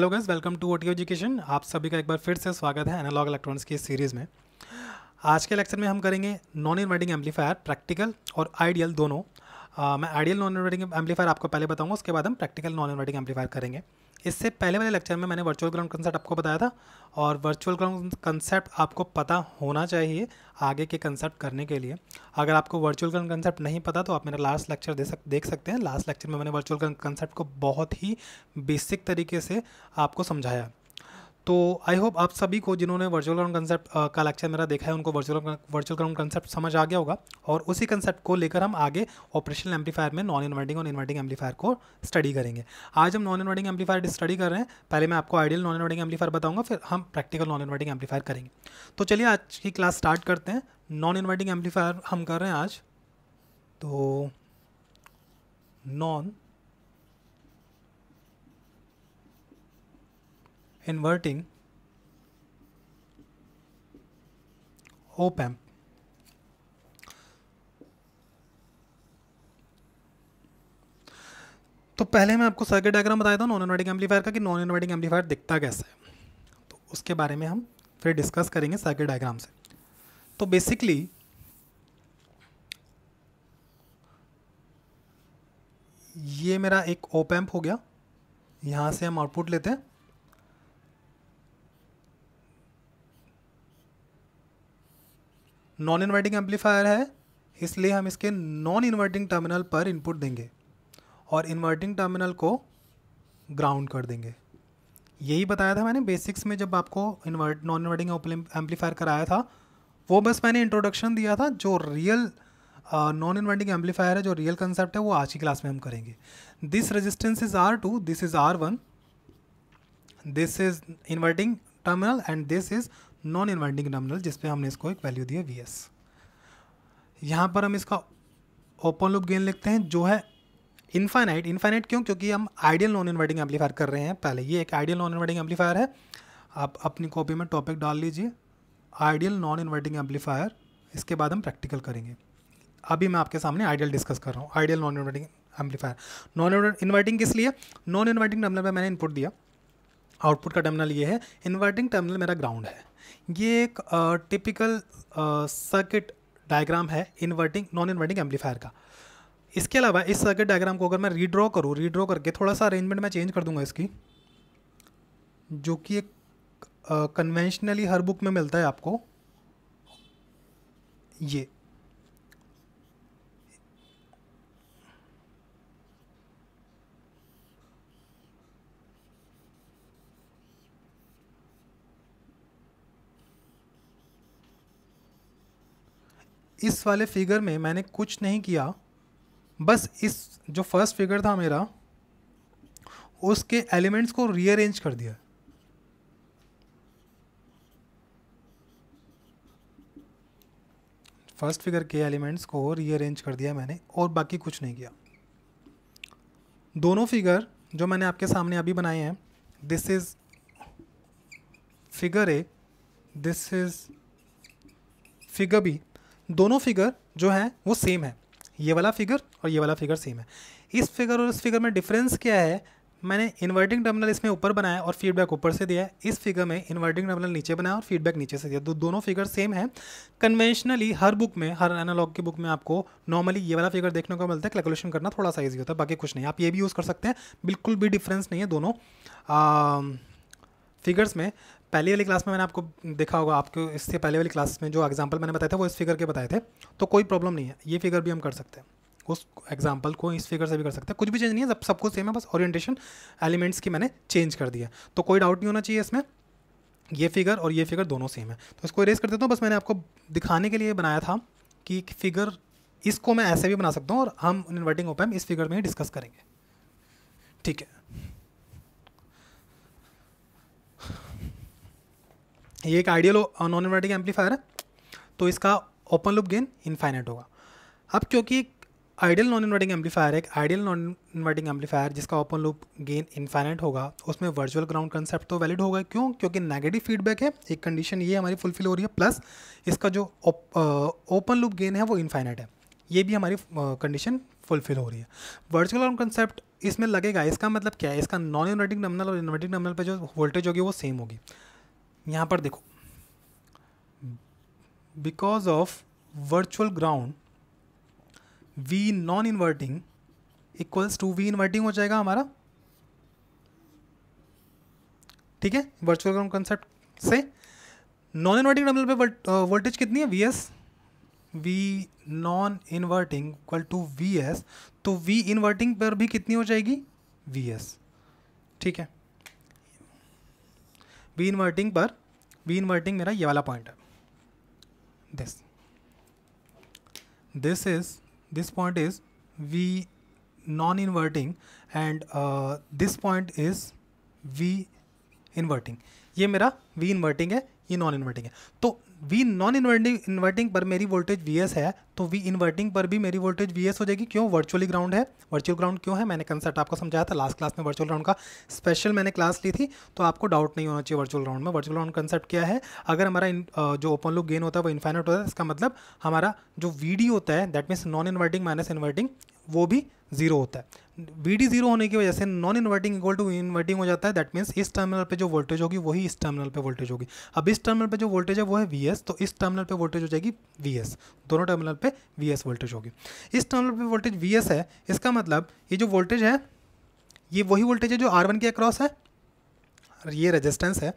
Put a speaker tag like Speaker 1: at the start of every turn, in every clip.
Speaker 1: Hello guys welcome to OT education आप सभी का एक बार फिर से स्वागत है एनालॉग इलेक्ट्रॉनिक्स की सीरीज़ में आज के लेक्चर में हम करेंगे नॉन इन्वर्टिंग एम्पलीफायर प्रैक्टिकल और आइडियल दोनों आ, मैं आइडियल नॉन इन्वर्टिंग एम्पलीफायर आपको पहले बताऊंगा उसके बाद हम प्रैक्टिकल नॉन इन्वर्टिंग एम्पलीफायर करेंगे इससे पहले वाले लेक्चर में मैंने वर्चुअल ग्राउंड कंसेप्ट आपको बताया था और वर्चुअल ग्राउंड कंसेप्ट आपको पता होना चाहिए आगे के कंसेप्ट करने के लिए अगर आपको वर्चुअल ग्राउंड कंसेप्ट नहीं पता तो आप मेरा लास्ट लेक्चर दे सक देख सकते हैं लास्ट लेक्चर में मैंने वर्चुअल ग्राउंड कंसेप्ट को बहुत ही बेसिक तरीके से आपको समझाया तो आई होप आप सभी को जिन्होंने वर्चुअल ग्राउंड कंसेप्ट का लेक्चर मेरा देखा है उनको वर्चुअल वर्चुअल ग्राउंड कंसेप्ट समझ आ गया होगा और उसी कंसेप्ट को लेकर हम आगे ऑपरेशनल एम्पलीफायर में नॉन इन्वर्टिंग और इन्वर्टिंग एम्पलीफायर को स्टडी करेंगे आज हम नॉन इन्वर्टिंग एम्पलीफायर स्टडी कर रहे हैं पहले मैं आपको आइडियल नॉन इन्वर्टिंग एम्पलीफायर बताऊंगा फिर हम प्रैक्टिकल नॉन इन्वर्टिंग एम्पलीफायर करेंगे तो चलिए आज की क्लास स्टार्ट करते हैं नॉन इन्वर्टिंग एम्पलीफायर हम कर रहे हैं आज तो नॉन inverting op amp. तो पहले मैं आपको सर्किट डायग्राम बताया था नॉन इन्वर्टिंग एम्पलीफायर का कि नॉन इन्वर्टिंग एम्पलीफायर दिखता कैसे है तो उसके बारे में हम फिर डिस्कस करेंगे सर्किट डायग्राम से तो बेसिकली ये मेरा एक ओप एम्प हो गया यहाँ से हम आउटपुट लेते हैं नॉन इन्वर्टिंग एम्पलीफायर है इसलिए हम इसके नॉन इन्वर्टिंग टर्मिनल पर इनपुट देंगे और इन्वर्टिंग टर्मिनल को ग्राउंड कर देंगे यही बताया था मैंने बेसिक्स में जब आपको इन्वर्ट नॉन इन्वर्टिंग एम्पलीफायर कराया था वो बस मैंने इंट्रोडक्शन दिया था जो रियल नॉन इन्वर्टिंग एम्पलीफायर है जो रियल कंसेप्ट है वो आज की क्लास में हम करेंगे this resistance is R two this is R one this is inverting terminal and this is non inverting terminal जिसपे हमने इसको एक वैल्यू दिया वी एस यहाँ पर हम इसका ओपन लूप गेन लिखते हैं जो है इन्फाइनाइट इन्फाइनाइट क्यों क्योंकि हम आइडियल नॉन इन्वर्टिंग एम्पलीफायर कर रहे हैं पहले ये एक आइडियल नॉन इन्वर्टिंग एम्पलीफायर है आप अपनी कॉपी में टॉपिक डाल लीजिए आइडियल नॉन इन्वर्टिंग एम्पलीफायर इसके बाद हम प्रैक्टिकल करेंगे अभी मैं आपके सामने आइडियल डिस्कस कर रहा हूँ ideal non inverting amplifier non inverting किस लिए नॉन इन्वर्टिंग टर्मिनल पर मैंने इनपुट दिया आउटपुट का टर्मिनल ये है इन्वर्टिंग टर्मिनल मेरा ग्राउंड है ये एक टिपिकल सर्किट डायग्राम है इन्वर्टिंग नॉन इन्वर्टिंग एम्पलीफायर का इसके अलावा इस सर्किट डायग्राम को अगर मैं रीड्रॉ करूँ रीड्रॉ करके थोड़ा सा अरेंजमेंट मैं चेंज कर दूंगा इसकी जो कि एक कन्वेंशनली हर बुक में मिलता है आपको ये इस वाले फिगर में मैंने कुछ नहीं किया बस इस जो फर्स्ट फिगर था मेरा उसके एलिमेंट्स को रीअरेंज कर दिया फर्स्ट फिगर के एलिमेंट्स को रीअरेंज कर दिया मैंने और बाकी कुछ नहीं किया दोनों फिगर जो मैंने आपके सामने अभी बनाए हैं this is figure A this is figure B दोनों फिगर जो हैं वो सेम है ये वाला फिगर और ये वाला फिगर सेम है इस फिगर और इस फिगर में डिफरेंस क्या है मैंने इन्वर्टिंग टर्मिनल इसमें ऊपर बनाया और फीडबैक ऊपर से दिया है इस फिगर में इन्वर्टिंग टर्मिनल नीचे बनाया और फीडबैक नीचे से दिया तो दोनों फिगर सेम है कन्वेंशनली हर बुक में हर एनालॉग की बुक में आपको नॉर्मली ये वाला फिगर देखने को मिलता है कैलकुलेशन करना थोड़ा सा ईजी होता है बाकी कुछ नहीं आप ये भी यूज़ कर सकते हैं बिल्कुल भी डिफरेंस नहीं है दोनों आ, फिगर्स में पहली वाली क्लास में मैंने आपको देखा होगा आपको इससे पहले वाली क्लास में जो एग्जाम्पल मैंने बताया था वो इस फिगर के बताए थे तो कोई प्रॉब्लम नहीं है ये फिगर भी हम कर सकते हैं उस एग्जाम्पल को इस फिगर से भी कर सकते हैं कुछ भी चेंज नहीं है सब सब कुछ सेम है बस ओरिएंटेशन एलिमेंट्स की मैंने चेंज कर दिया तो कोई डाउट नहीं होना चाहिए इसमें ये फिगर और ये फिगर दोनों सेम है तो इसको इरेज कर देता हूँ बस मैंने आपको दिखाने के लिए बनाया था कि फिगर इसको मैं ऐसे भी बना सकता हूँ और हम इन्वर्टिंग ओपन इस फिगर में ही डिस्कस करेंगे ठीक है ये एक आइडियल नॉन इन्वर्टिंग एम्पलीफायर है तो इसका ओपन लुप गेन इनफाइनाइट होगा अब क्योंकि एक आइडियल नॉन इन्वर्टिंग एम्पलीफायर एक आइडियल नॉन इन्वर्टिंग एम्पलीफायर जिसका ओपन लूप गेन इन्फाइनाइट होगा उसमें वर्चुअल ग्राउंड कंसेप्ट तो वैलिड होगा क्यों क्योंकि नेगेटिव फीडबैक है एक कंडीशन ये हमारी फुलफिल हो रही है प्लस इसका जो ओपन लूप गेन है वो इन्फाइनाइट है ये भी हमारी कंडीशन फुलफिल हो रही है वर्चुअल ग्राउंड कंसेप्ट इसमें लगेगा इसका मतलब क्या है इसका नॉन इन्वर्टिंग नमनल और इन्वर्टिंग नमनल पर जो वोल्टेज होगी वो सेम होगी यहाँ पर देखो because of virtual ground V non inverting equals to V inverting हो जाएगा हमारा ठीक है वर्चुअल ग्राउंड कंसेप्ट से नॉन इन्वर्टिंग टर्मिनल पे वोल्टेज कितनी है V S V non inverting equal to V S तो वी इन्वर्टिंग पर भी कितनी हो जाएगी वी एस ठीक है वी इन्वर्टिंग पर वी इन्वर्टिंग मेरा ये वाला पॉइंट है this this is this point is V non inverting and this point is V inverting ये मेरा वी इन्वर्टिंग है ये नॉन इन्वर्टिंग है तो वी नॉन इन्वर्टिंग इन्वर्टिंग पर मेरी वोल्टेज वी है तो वी इन्वर्टिंग पर भी मेरी वोल्टेज वी हो जाएगी क्यों वर्चुअली ग्राउंड है वर्चुअल ग्राउंड क्यों है मैंने कंसेप्ट आपको समझाया था लास्ट क्लास में वर्चुअल ग्राउंड का स्पेशल मैंने क्लास ली थी तो आपको डाउट नहीं होना चाहिए वर्चुअल ग्राउंड में वर्चुअल ग्राउंड कंसेप्ट क्या है अगर हमारा जो ओपन लुक गेन होता है वो इन्फाइनट होता है इसका मतलब हमारा जो वी होता है that means non inverting minus inverting वो भी जीरो होता है वी डी जीरो होने की वजह से non inverting equal to inverting हो जाता है दैट मीन्स इस टर्मिनल पे जो वोल्टेज होगी वही इस टर्मिनल पे वोल्टेज होगी अब इस टर्मिनल पे जो वोल्टेज है वो है वी एस तो इस टर्मिनल पे वोल्टेज हो जाएगी वी एस दोनों टर्मिनल पे पे वी वोल्टेज होगी इस टर्मिनल पे वोल्टेज वी है इसका मतलब ये जो वोल्टेज है ये वही वोल्टेज है जो आर के अक्रॉस है और ये रजिस्टेंस है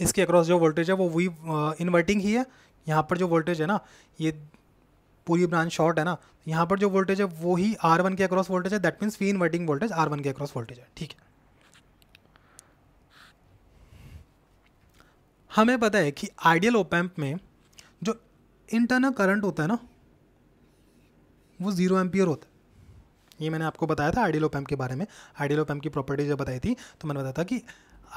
Speaker 1: इसके अक्रॉस जो वोल्टेज है वो वही इन्वर्टिंग ही है यहाँ पर जो वोल्टेज है ना ये पूरी ब्रांच शॉर्ट है ना यहाँ पर जो वोल्टेज है वो ही आर वन के अक्रॉस वोल्टेज है that means V inverting voltage R one के अक्रॉस वोल्टेज है ठीक है हमें पता है कि आइडियल ओपैम्प में इंटरनल करंट होता है ना वो ज़ीरो एम्पियर होता है ये मैंने आपको बताया था आइडियल ओपैम्प के बारे में आइडियल ओपैम्प की प्रॉपर्टी जब बताई थी तो मैंने बताया था कि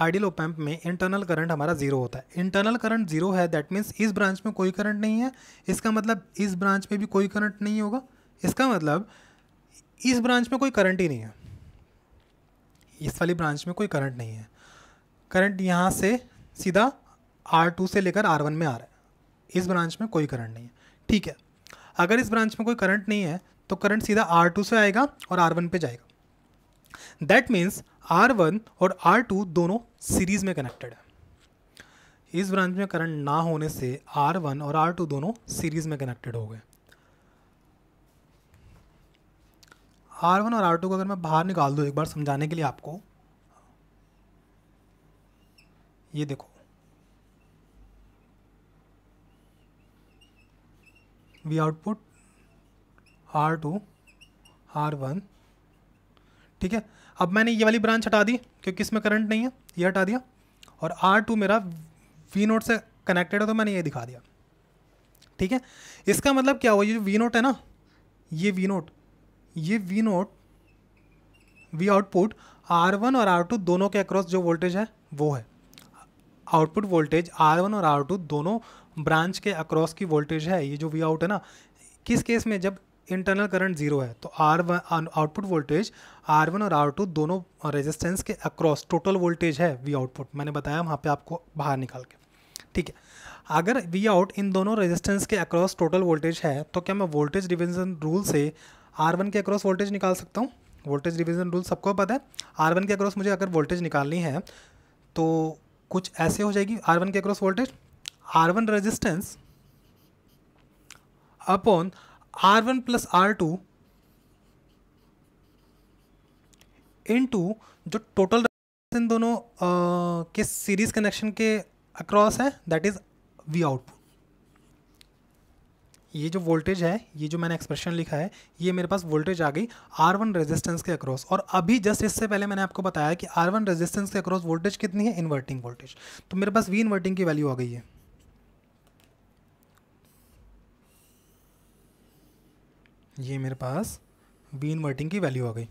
Speaker 1: आइडियल ओपैम्प में इंटरनल करंट हमारा जीरो होता है इंटरनल करंट जीरो है दैट मीन्स इस ब्रांच में कोई करंट नहीं है इसका मतलब इस ब्रांच में भी कोई करंट नहीं होगा इसका मतलब इस ब्रांच में कोई करंट ही नहीं है इस वाली ब्रांच में कोई करंट नहीं है करंट यहाँ से सीधा आर टू से लेकर आर वन में आ रहा है इस ब्रांच में कोई करंट नहीं है ठीक है अगर इस ब्रांच में कोई करंट नहीं है तो करंट सीधा आर टू से आएगा और आर वन पे जाएगा दैट मीन्स आर वन और आर टू दोनों सीरीज़ में कनेक्टेड है इस ब्रांच में करंट ना होने से आर वन और आर टू दोनों सीरीज़ में कनेक्टेड हो गए आर वन और आर टू को अगर मैं बाहर निकाल दूँ एक बार समझाने के लिए आपको ये देखो we output R two R one ठीक है अब मैंने ये वाली ब्रांच हटा दी क्योंकि इसमें करंट नहीं है ये हटा दिया और आर टू मेरा वी नोट से कनेक्टेड है तो मैंने ये दिखा दिया ठीक है इसका मतलब क्या हुआ ये जो वी नोट है ना ये वी नोट ये V nought V output R one और आर टू दोनों के अक्रॉस जो वोल्टेज है वो है आउटपुट वोल्टेज आर वन और आर टू दोनों ब्रांच के अक्रॉस की वोल्टेज है ये जो वी आउट है ना किस केस में जब इंटरनल करंट जीरो है तो R one output voltage R one और आर टू दोनों रेजिस्टेंस के अक्रॉस टोटल वोल्टेज है वी आउटपुट मैंने बताया वहाँ पे आपको बाहर निकाल के ठीक है अगर वी आउट इन दोनों रेजिस्टेंस के अक्रॉस टोटल वोल्टेज है तो क्या मैं वोल्टेज डिविजन रूल से आर वन के अक्रॉस वोल्टेज निकाल सकता हूँ वोल्टेज डिविजन रूल सबको पता है आर वन के अक्रॉस मुझे अगर वोल्टेज निकालनी है तो कुछ ऐसे हो जाएगी आर वन के across voltage one resistance upon R one plus R two into जो टोटल इन दोनों के सीरीज कनेक्शन के अक्रॉस है दैट इज वी आउटपुट ये जो वोल्टेज है ये जो मैंने एक्सप्रेशन लिखा है ये मेरे पास वोल्टेज आ गई आर वन रेजिस्टेंस के अक्रॉस और अभी जस्ट इससे पहले मैंने आपको बताया कि आर वन रेजिस्टेंस के अक्रॉस वोल्टेज कितनी है इन्वर्टिंग वोल्टेज तो मेरे पास वी इन्वर्टिंग की वैल्यू आ गई है ये मेरे पास वी इन्वर्टिंग की वैल्यू आ गई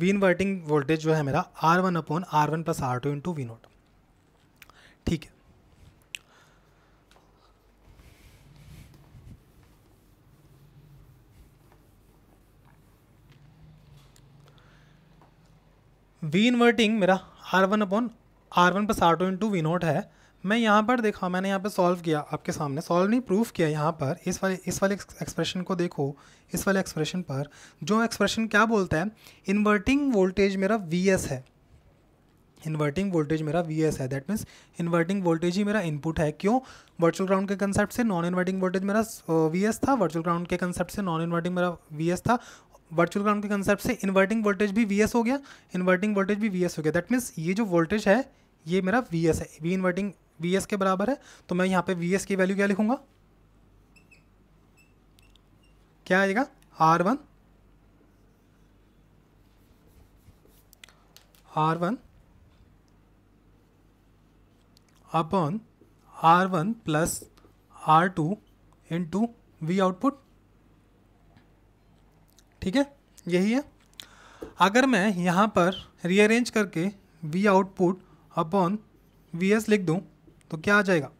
Speaker 1: वी इन्वर्टिंग वोल्टेज जो है मेरा R one upon R one plus R two into V nought ठीक है वी इन्वर्टिंग मेरा R one upon R one plus R two into V nought है मैं यहाँ पर देखा मैंने यहाँ पर सॉल्व किया आपके सामने सॉल्व नहीं प्रूफ किया यहाँ पर इस वाले इस वाले एक्सप्रेशन को देखो इस वाले एक्सप्रेशन पर जो एक्सप्रेशन क्या बोलता है इन्वर्टिंग वोल्टेज मेरा वी है इन्वर्टिंग वोल्टेज मेरा वी है दैट मीन्स इन्वर्टिंग वोल्टेज ही मेरा इनपुट है क्यों वर्चुअल ग्राउंड के कंसेप्ट से नॉन इन्वर्टिंग वोल्टेज मेरा वी था वर्चुअल ग्राउंड के कंसेप्ट से नॉन इन्वर्टिंग मेरा वी था वर्चुअल ग्राउंड के कंसेप्ट से इन्वर्टिंग वोल्टेज भी वी हो गया इन्वर्टिंग वोल्टेज भी वी हो गया दैट मीन्स ये जो वोल्टेज है ये मेरा वी है वी इन्वर्टिंग वी एस के बराबर है तो मैं यहाँ पे वी की वैल्यू क्या लिखूँगा क्या आएगा R one R one upon R one plus R two into V output ठीक है यही है अगर मैं यहाँ पर रीअरेंज करके V output upon V S लिख दूँ तो क्या आ जाएगा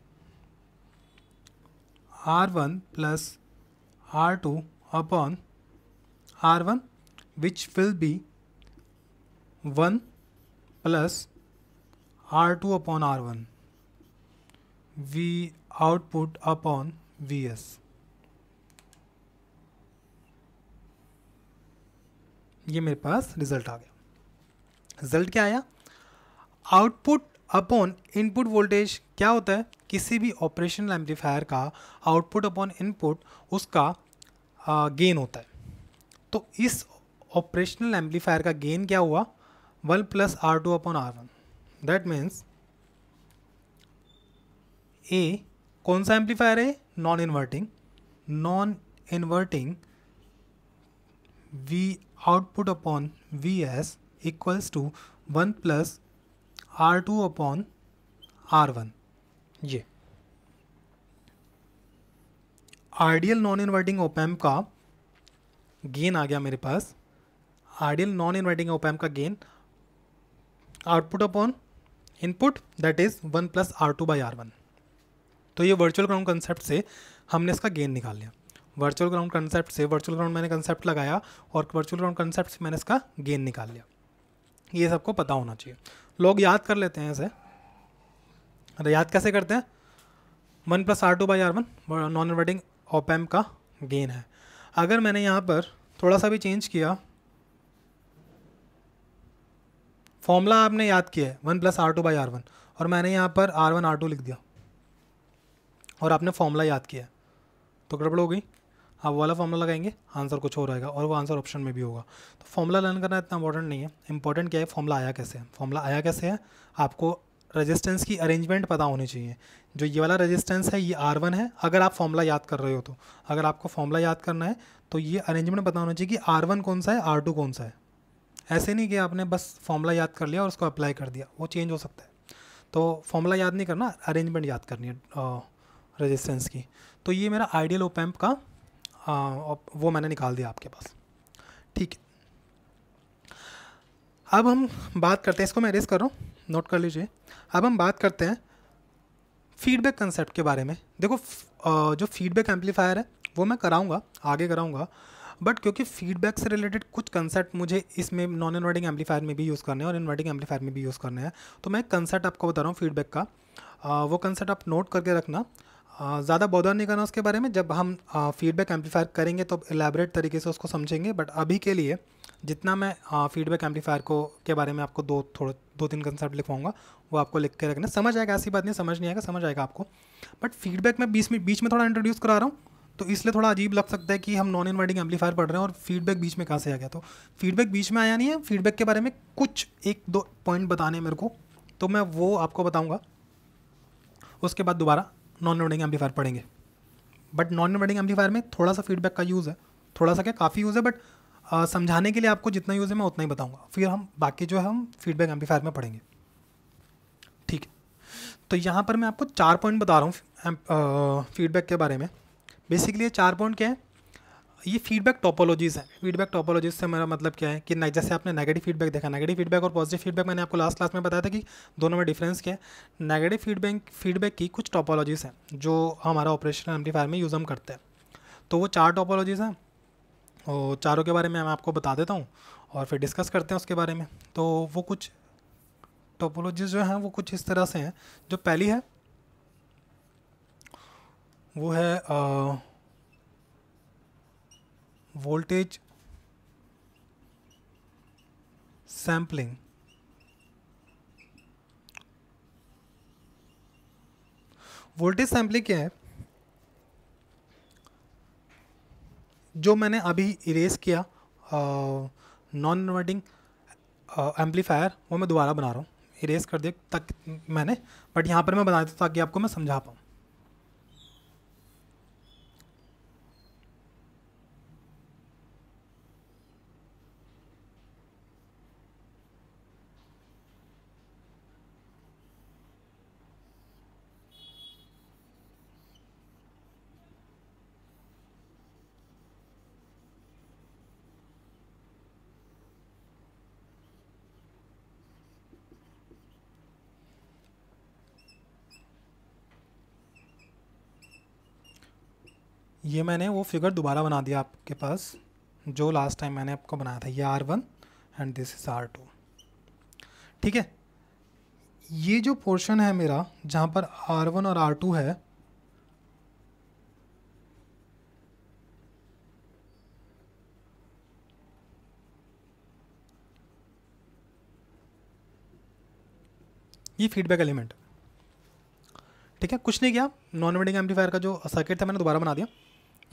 Speaker 1: R one plus R two upon R one which will be one plus R two upon R one V output upon V S ये मेरे पास रिजल्ट आ गया रिजल्ट क्या आया आउटपुट अपॉन इनपुट वोल्टेज क्या होता है किसी भी ऑपरेशनल एम्पलीफायर का आउटपुट अपॉन इनपुट उसका गेन होता है तो इस ऑपरेशनल एम्पलीफायर का गेन क्या हुआ one plus R two upon R one that means a कौन सा एम्पलीफायर है non inverting non inverting V output upon V S equals to one plus R two upon R one ये ideal non inverting op amp का gain आ गया मेरे पास ideal non inverting op amp का gain output upon input that is one plus R two by R one तो ये virtual ground concept से हमने इसका गेन निकाल लिया वर्चुअल ग्राउंड कंसेप्ट से वर्चुअल ग्राउंड मैंने कंसेप्ट लगाया और वर्चुअल ग्राउंड कंसेप्ट से मैंने इसका गेन निकाल लिया ये सबको पता होना चाहिए लोग याद कर लेते हैं इसे अरे याद कैसे करते हैं one plus R two by R one non inverting op amp का गेन है अगर मैंने यहाँ पर थोड़ा सा भी चेंज किया फॉर्मूला आपने याद किया है one plus R two by R one और मैंने यहाँ पर आर वन आर टू लिख दिया और आपने फॉर्मूला याद किया तो गड़बड़ हो गई आप हाँ, वाला फॉर्मूला लगाएंगे आंसर कुछ और आएगा और वो आंसर ऑप्शन में भी होगा तो फॉर्मूला लर्न करना इतना इंपॉर्टेंट नहीं है इंपॉर्टेंट क्या है फॉर्मूला आया कैसे है फॉर्मूला आया कैसे है आपको रेजिस्टेंस की अरेंजमेंट पता होनी चाहिए जो ये वाला रेजिस्टेंस है ये आर वन है अगर आप फॉर्मूला याद कर रहे हो तो अगर आपको फॉर्मूला याद करना है तो ये अरेंजमेंट पता होना चाहिए कि आर वन कौन सा है आर टू कौन सा है ऐसे नहीं कि आपने बस फॉर्मूला याद कर लिया और उसको अप्लाई कर दिया वो चेंज हो सकता है तो फॉर्मूला याद नहीं करना अरेंजमेंट याद करनी है रेजिस्टेंस की तो ये मेरा आइडियल ओपैम्प का आ, वो मैंने निकाल दिया आपके पास ठीक है अब हम बात करते हैं इसको मैं इरेज कर रहा हूँ नोट कर लीजिए अब हम बात करते हैं फीडबैक कंसेप्ट के बारे में देखो जो फीडबैक एम्पलीफायर है वो मैं कराऊंगा आगे कराऊंगा बट क्योंकि फीडबैक से रिलेटेड कुछ कंसेप्ट मुझे इसमें नॉन इन्वर्टिंग एम्पलीफायर में भी यूज़ करने हैं और इन्वर्टिंग एम्पलीफायर में भी यूज़ करने हैं तो मैं एक कंसेप्ट आपको बता रहा हूँ फीडबैक का आ, वो कंसेप्ट आप नोट करके रखना ज़्यादा बॉदर नहीं करना उसके बारे में जब हम फीडबैक एम्पलीफायर करेंगे तो एलेबरेट तरीके से उसको समझेंगे बट अभी के लिए जितना मैं फीडबैक एम्पलीफायर को के बारे में आपको दो थोड़ा दो तीन कंसेप्ट लिखवाऊंगा वो आपको लिख के रखना समझ आएगा ऐसी बात नहीं समझ नहीं आएगा समझ आएगा आपको बट फीडबैक मैं बीच में बीच में थोड़ा इंट्रोड्यूस करा रहा हूँ तो इसलिए थोड़ा अजीब लग सकता है कि हम नॉन इन्वर्टिंग एम्पलीफायर पढ़ रहे हैं और फीडबैक बीच में कहाँ से आ गया तो फीडबैक बीच में आया नहीं है फीडबैक के बारे में कुछ एक दो पॉइंट बताने मेरे को तो मैं वो आपको बताऊँगा उसके बाद दोबारा नॉन इन्वर्टिंग एम्पलीफायर पढ़ेंगे बट नॉन इन्वर्टिंग एम्पलीफायर में थोड़ा सा फीडबैक का यूज़ है थोड़ा सा क्या काफ़ी यूज़ है बट समझाने के लिए आपको जितना यूज़ है मैं उतना ही बताऊँगा फिर हम बाकी जो है हम फीडबैक एम्पलीफायर में पढ़ेंगे ठीक है तो यहाँ पर मैं आपको चार पॉइंट बता रहा हूँ फीडबैक के बारे में बेसिकली ये चार पॉइंट क्या है ये फीडबैक टॉपोलॉजीज़ हैं फीडबैक टॉपोलॉजीज से मेरा मतलब क्या है कि जैसे आपने नेगेटिव फीडबैक देखा नेगेटिव फीडबैक और पॉजिटिव फीडबैक मैंने आपको लास्ट क्लास में बताया था कि दोनों में डिफरेंस क्या है नेगेटिव फीडबैक फीडबैक की कुछ टॉपोलॉजीज़ हैं जो हमारा ऑपरेशन एम्पलीफायर में यूज़ हम करते हैं तो वो चार टॉपोलॉजीज़ हैं और चारों के बारे में मैं आपको बता देता हूँ और फिर डिस्कस करते हैं उसके बारे में तो वो कुछ टॉपोलॉजीज़ जो हैं वो कुछ इस तरह से हैं जो पहली है वो है आ, voltage sampling वोल्टेज सैम्पलिंग क्या है जो मैंने अभी इरेज किया नॉन इन्वर्टिंग एम्पलीफायर वो मैं दोबारा बना रहा हूँ इरेज कर दिया तक मैंने बट यहाँ पर मैं बना देता ताकि आपको मैं समझा पाऊँ ये मैंने वो फिगर दोबारा बना दिया आपके पास जो लास्ट टाइम मैंने आपको बनाया था ये R one and this is R two ठीक है ये जो पोर्शन है मेरा जहाँ पर आर वन और आर टू है ये फीडबैक एलिमेंट ठीक है कुछ नहीं किया नॉन वेडिंग एम्पलीफायर का जो सर्किट था मैंने दोबारा बना दिया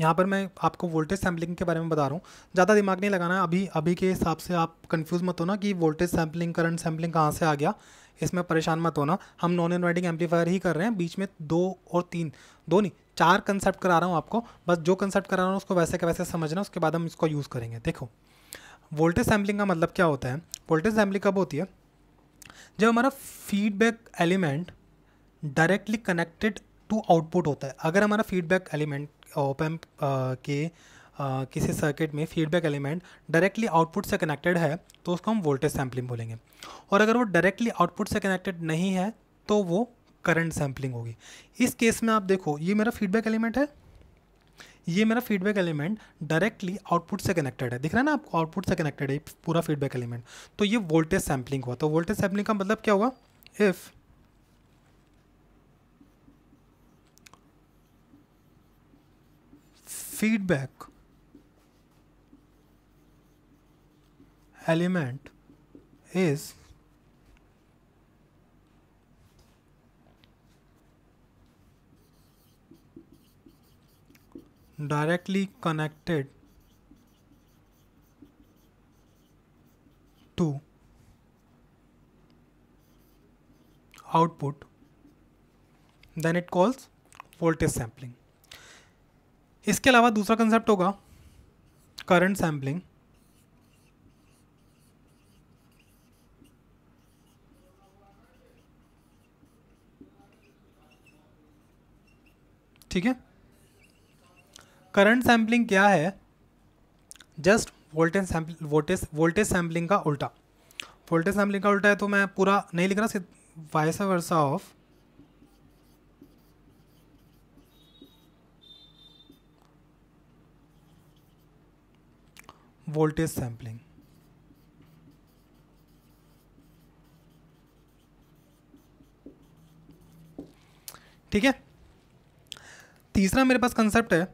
Speaker 1: यहाँ पर मैं आपको वोल्टेज सैम्पलिंग के बारे में बता रहा हूँ ज़्यादा दिमाग नहीं लगाना अभी अभी के हिसाब से आप कन्फ्यूज़ मत होना कि वोल्टेज सैम्पलिंग करंट सैम्पलिंग कहाँ से आ गया इसमें परेशान मत होना हम नॉन इन्वर्टिंग एम्पलीफायर ही कर रहे हैं बीच में दो और तीन दो नहीं चार कंसेप्ट करा रहा हूँ आपको बस जो कंसेप्ट करा रहा हूँ उसको वैसे वैसे समझना उसके बाद हम इसको यूज़ करेंगे देखो वोल्टेज सैम्पलिंग का मतलब क्या होता है वोल्टेज सैम्पलिंग कब होती है जब हमारा feedback element directly connected to output होता है अगर हमारा feedback element op amp uh, के Uh, किसी सर्किट में फीडबैक एलिमेंट डायरेक्टली आउटपुट से कनेक्टेड है तो उसको हम वोल्टेज सैम्पलिंग बोलेंगे और अगर वो डायरेक्टली आउटपुट से कनेक्टेड नहीं है तो वो करंट सैम्पलिंग होगी इस केस में आप देखो ये मेरा फीडबैक एलिमेंट है ये मेरा फीडबैक एलिमेंट डायरेक्टली आउटपुट से कनेक्टेड है दिख रहा है ना आपको आउटपुट से कनेक्टेड है पूरा फीडबैक एलिमेंट तो ये वोल्टेज सैम्पलिंग हुआ तो वोल्टेज सैम्पलिंग का मतलब क्या हुआ if feedback element is directly connected to output then it calls voltage sampling इसके अलावा दूसरा कंसेप्ट होगा करंट सैम्पलिंग ठीक है करंट सैम्पलिंग क्या है just voltage sample voltage voltage sampling का उल्टा वोल्टेज सैम्पलिंग का उल्टा है तो मैं पूरा नहीं लिख रहा सिर्फ vice versa of voltage sampling. ठीक है तीसरा मेरे पास कंसेप्ट है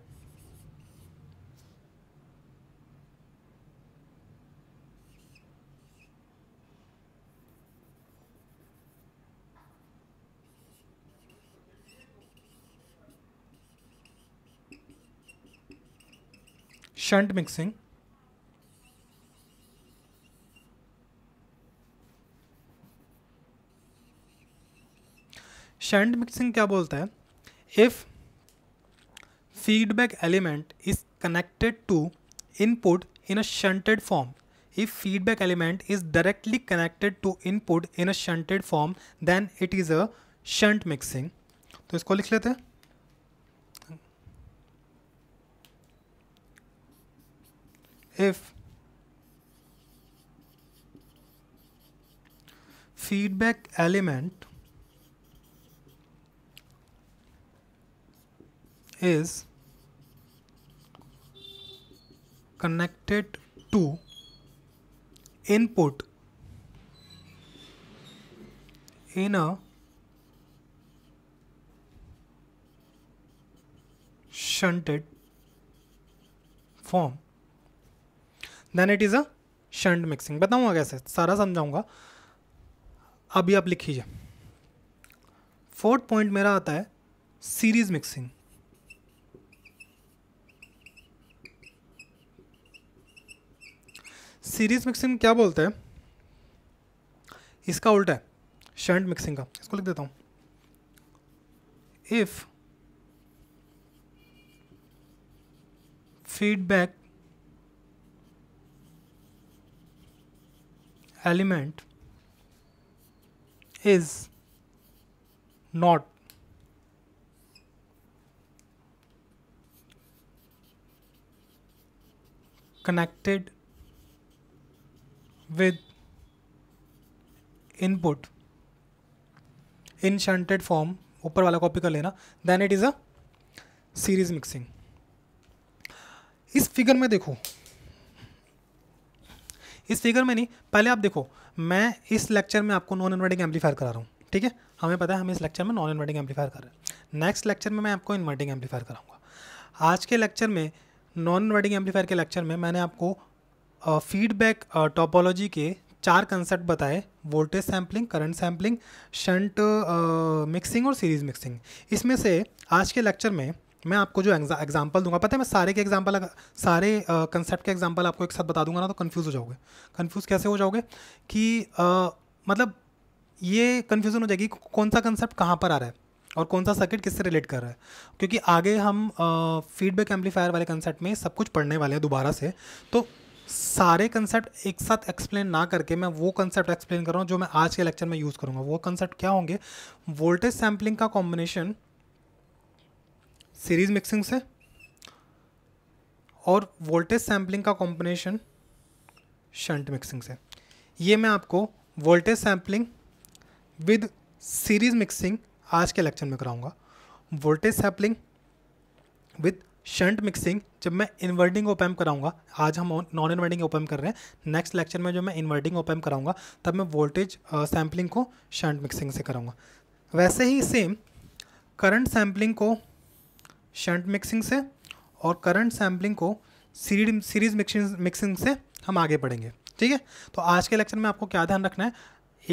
Speaker 1: शंट मिक्सिंग शंट मिक्सिंग क्या बोलता है if feedback element is connected to input in a shunted form if feedback element is directly connected to input in a shunted form then it is a shunt mixing तो इसको लिख लेते हैं if feedback element is connected to input in a shunted form then it is a shunt mixing बताऊंगा कैसे सारा समझाऊंगा अभी आप लिखिए फोर्थ पॉइंट मेरा आता है सीरीज मिक्सिंग सीरीज मिक्सिंग क्या बोलते हैं इसका उल्टा है शंट मिक्सिंग का इसको लिख देता हूँ if feedback element is not connected with input in shunted form ऊपर वाला कॉपी कर लेना then it is a series mixing इस फिगर में देखो इस फिगर में नहीं पहले आप देखो मैं इस लेक्चर में आपको नॉन इन्वर्टिंग एम्पलीफायर करा रहा हूँ ठीक है हमें पता है हम इस लेक्चर में नॉन इन्वर्टिंग एम्पलीफायर कर रहे हैं नेक्स्ट लेक्चर में मैं आपको इन्वर्टिंग एम्पलीफायर कराऊंगा आज के लेक्चर में नॉन इन्वर्टिंग एम्पलीफायर के लेक्चर में मैंने आपको फीडबैक टॉपोलॉजी के चार कंसेप्ट बताए voltage sampling current sampling shunt mixing और सीरीज़ मिक्सिंग इसमें से आज के लेक्चर में मैं आपको जो एग्जाम्पल दूंगा पता है मैं सारे के एग्जाम्पल सारे कंसेप्ट के एग्जाम्पल आपको एक साथ बता दूंगा ना तो कन्फ्यूज़ हो जाओगे कन्फ्यूज़ कैसे हो जाओगे कि मतलब ये कन्फ्यूज़न हो जाएगी कौन सा कंसेप्ट कहाँ पर आ रहा है और कौन सा सर्किट किससे रिलेट कर रहा है क्योंकि आगे हम फीडबैक एम्पलीफायर वाले कंसेप्ट में सब कुछ पढ़ने वाले हैं दोबारा से तो सारे कंसेप्ट एक साथ एक्सप्लेन ना करके मैं वो कंसेप्ट एक्सप्लेन कर रहा हूँ जो मैं आज के लेक्चर में यूज़ करूँगा वो कंसेप्ट क्या होंगे वोल्टेज सैम्पलिंग का कॉम्बिनेशन सीरीज मिक्सिंग से और वोल्टेज सैम्पलिंग का कॉम्बिनेशन शंट मिक्सिंग से ये मैं आपको voltage sampling with series mixing आज के लेक्चर में कराऊंगा voltage sampling with shunt mixing जब मैं इन्वर्टिंग ओपैम कराऊंगा आज हम नॉन इन्वर्टिंग ओपैम कर रहे हैं नेक्स्ट लेक्चर में जो मैं इन्वर्टिंग ओपैम कराऊंगा तब मैं वोल्टेज सैम्पलिंग uh, को शंट मिक्सिंग से कराऊंगा वैसे ही सेम करंट सैम्पलिंग को शंट मिक्सिंग से और करंट सैम्पलिंग को सीरीज सीरीज मिक्सिंग मिक्सिंग से हम आगे बढ़ेंगे ठीक है तो आज के लेक्चर में आपको क्या ध्यान रखना है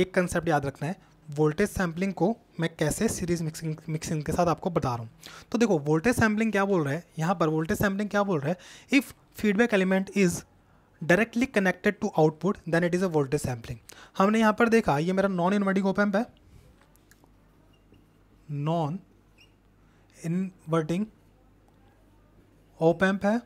Speaker 1: एक कंसेप्ट याद रखना है वोल्टेज सैम्पलिंग को मैं कैसे सीरीज मिक्सिंग मिक्सिंग के साथ आपको बता रहा हूँ तो देखो वोल्टेज सैम्पलिंग क्या बोल रहा है यहाँ पर वोल्टेज सैम्पलिंग क्या बोल रहा है if feedback element is directly connected to output then it is a voltage sampling हमने यहाँ पर देखा ये मेरा नॉन इन्वर्टिंग ओपैम्प है नॉन इन्वर्टिंग ओपैम्प है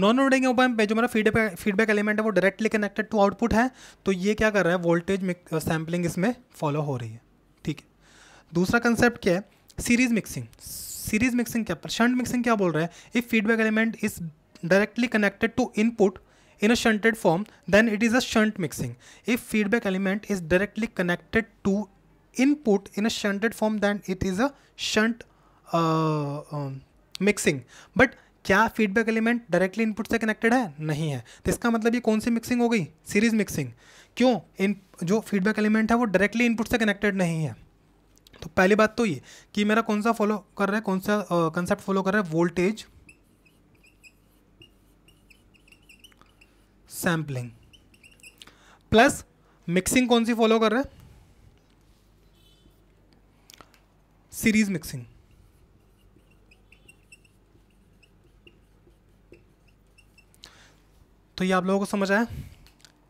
Speaker 1: नॉन रोडिंग ओपन पे जो मेरा फीडबैक फीडबैक एलिमेंट है वो डायरेक्टली कनेक्टेड टू आउटपुट है तो ये क्या कर रहा है वोल्टेज सैम्पलिंग uh, इसमें फॉलो हो रही है ठीक है दूसरा कंसेप्ट क्या है सीरीज मिक्सिंग सीरीज मिक्सिंग क्या शंट मिक्सिंग क्या बोल रहा है if feedback element is directly connected to input in a shunted form then it is a shunt mixing if feedback element is directly connected to input in a shunted form then it is a shunt mixing but क्या feedback element directly input से connected है नहीं है तो इसका मतलब ये कौन सी मिक्सिंग हो गई सीरीज मिक्सिंग क्यों इन जो फीडबैक एलिमेंट है वो डायरेक्टली इनपुट से कनेक्टेड नहीं है तो पहली बात तो ये कि मेरा कौन सा फॉलो कर रहा है कौन सा कंसेप्ट फॉलो कर रहा है वोल्टेज सैम्पलिंग प्लस मिक्सिंग कौन सी फॉलो कर रहा है सीरीज मिक्सिंग तो ये आप लोगों को समझ आया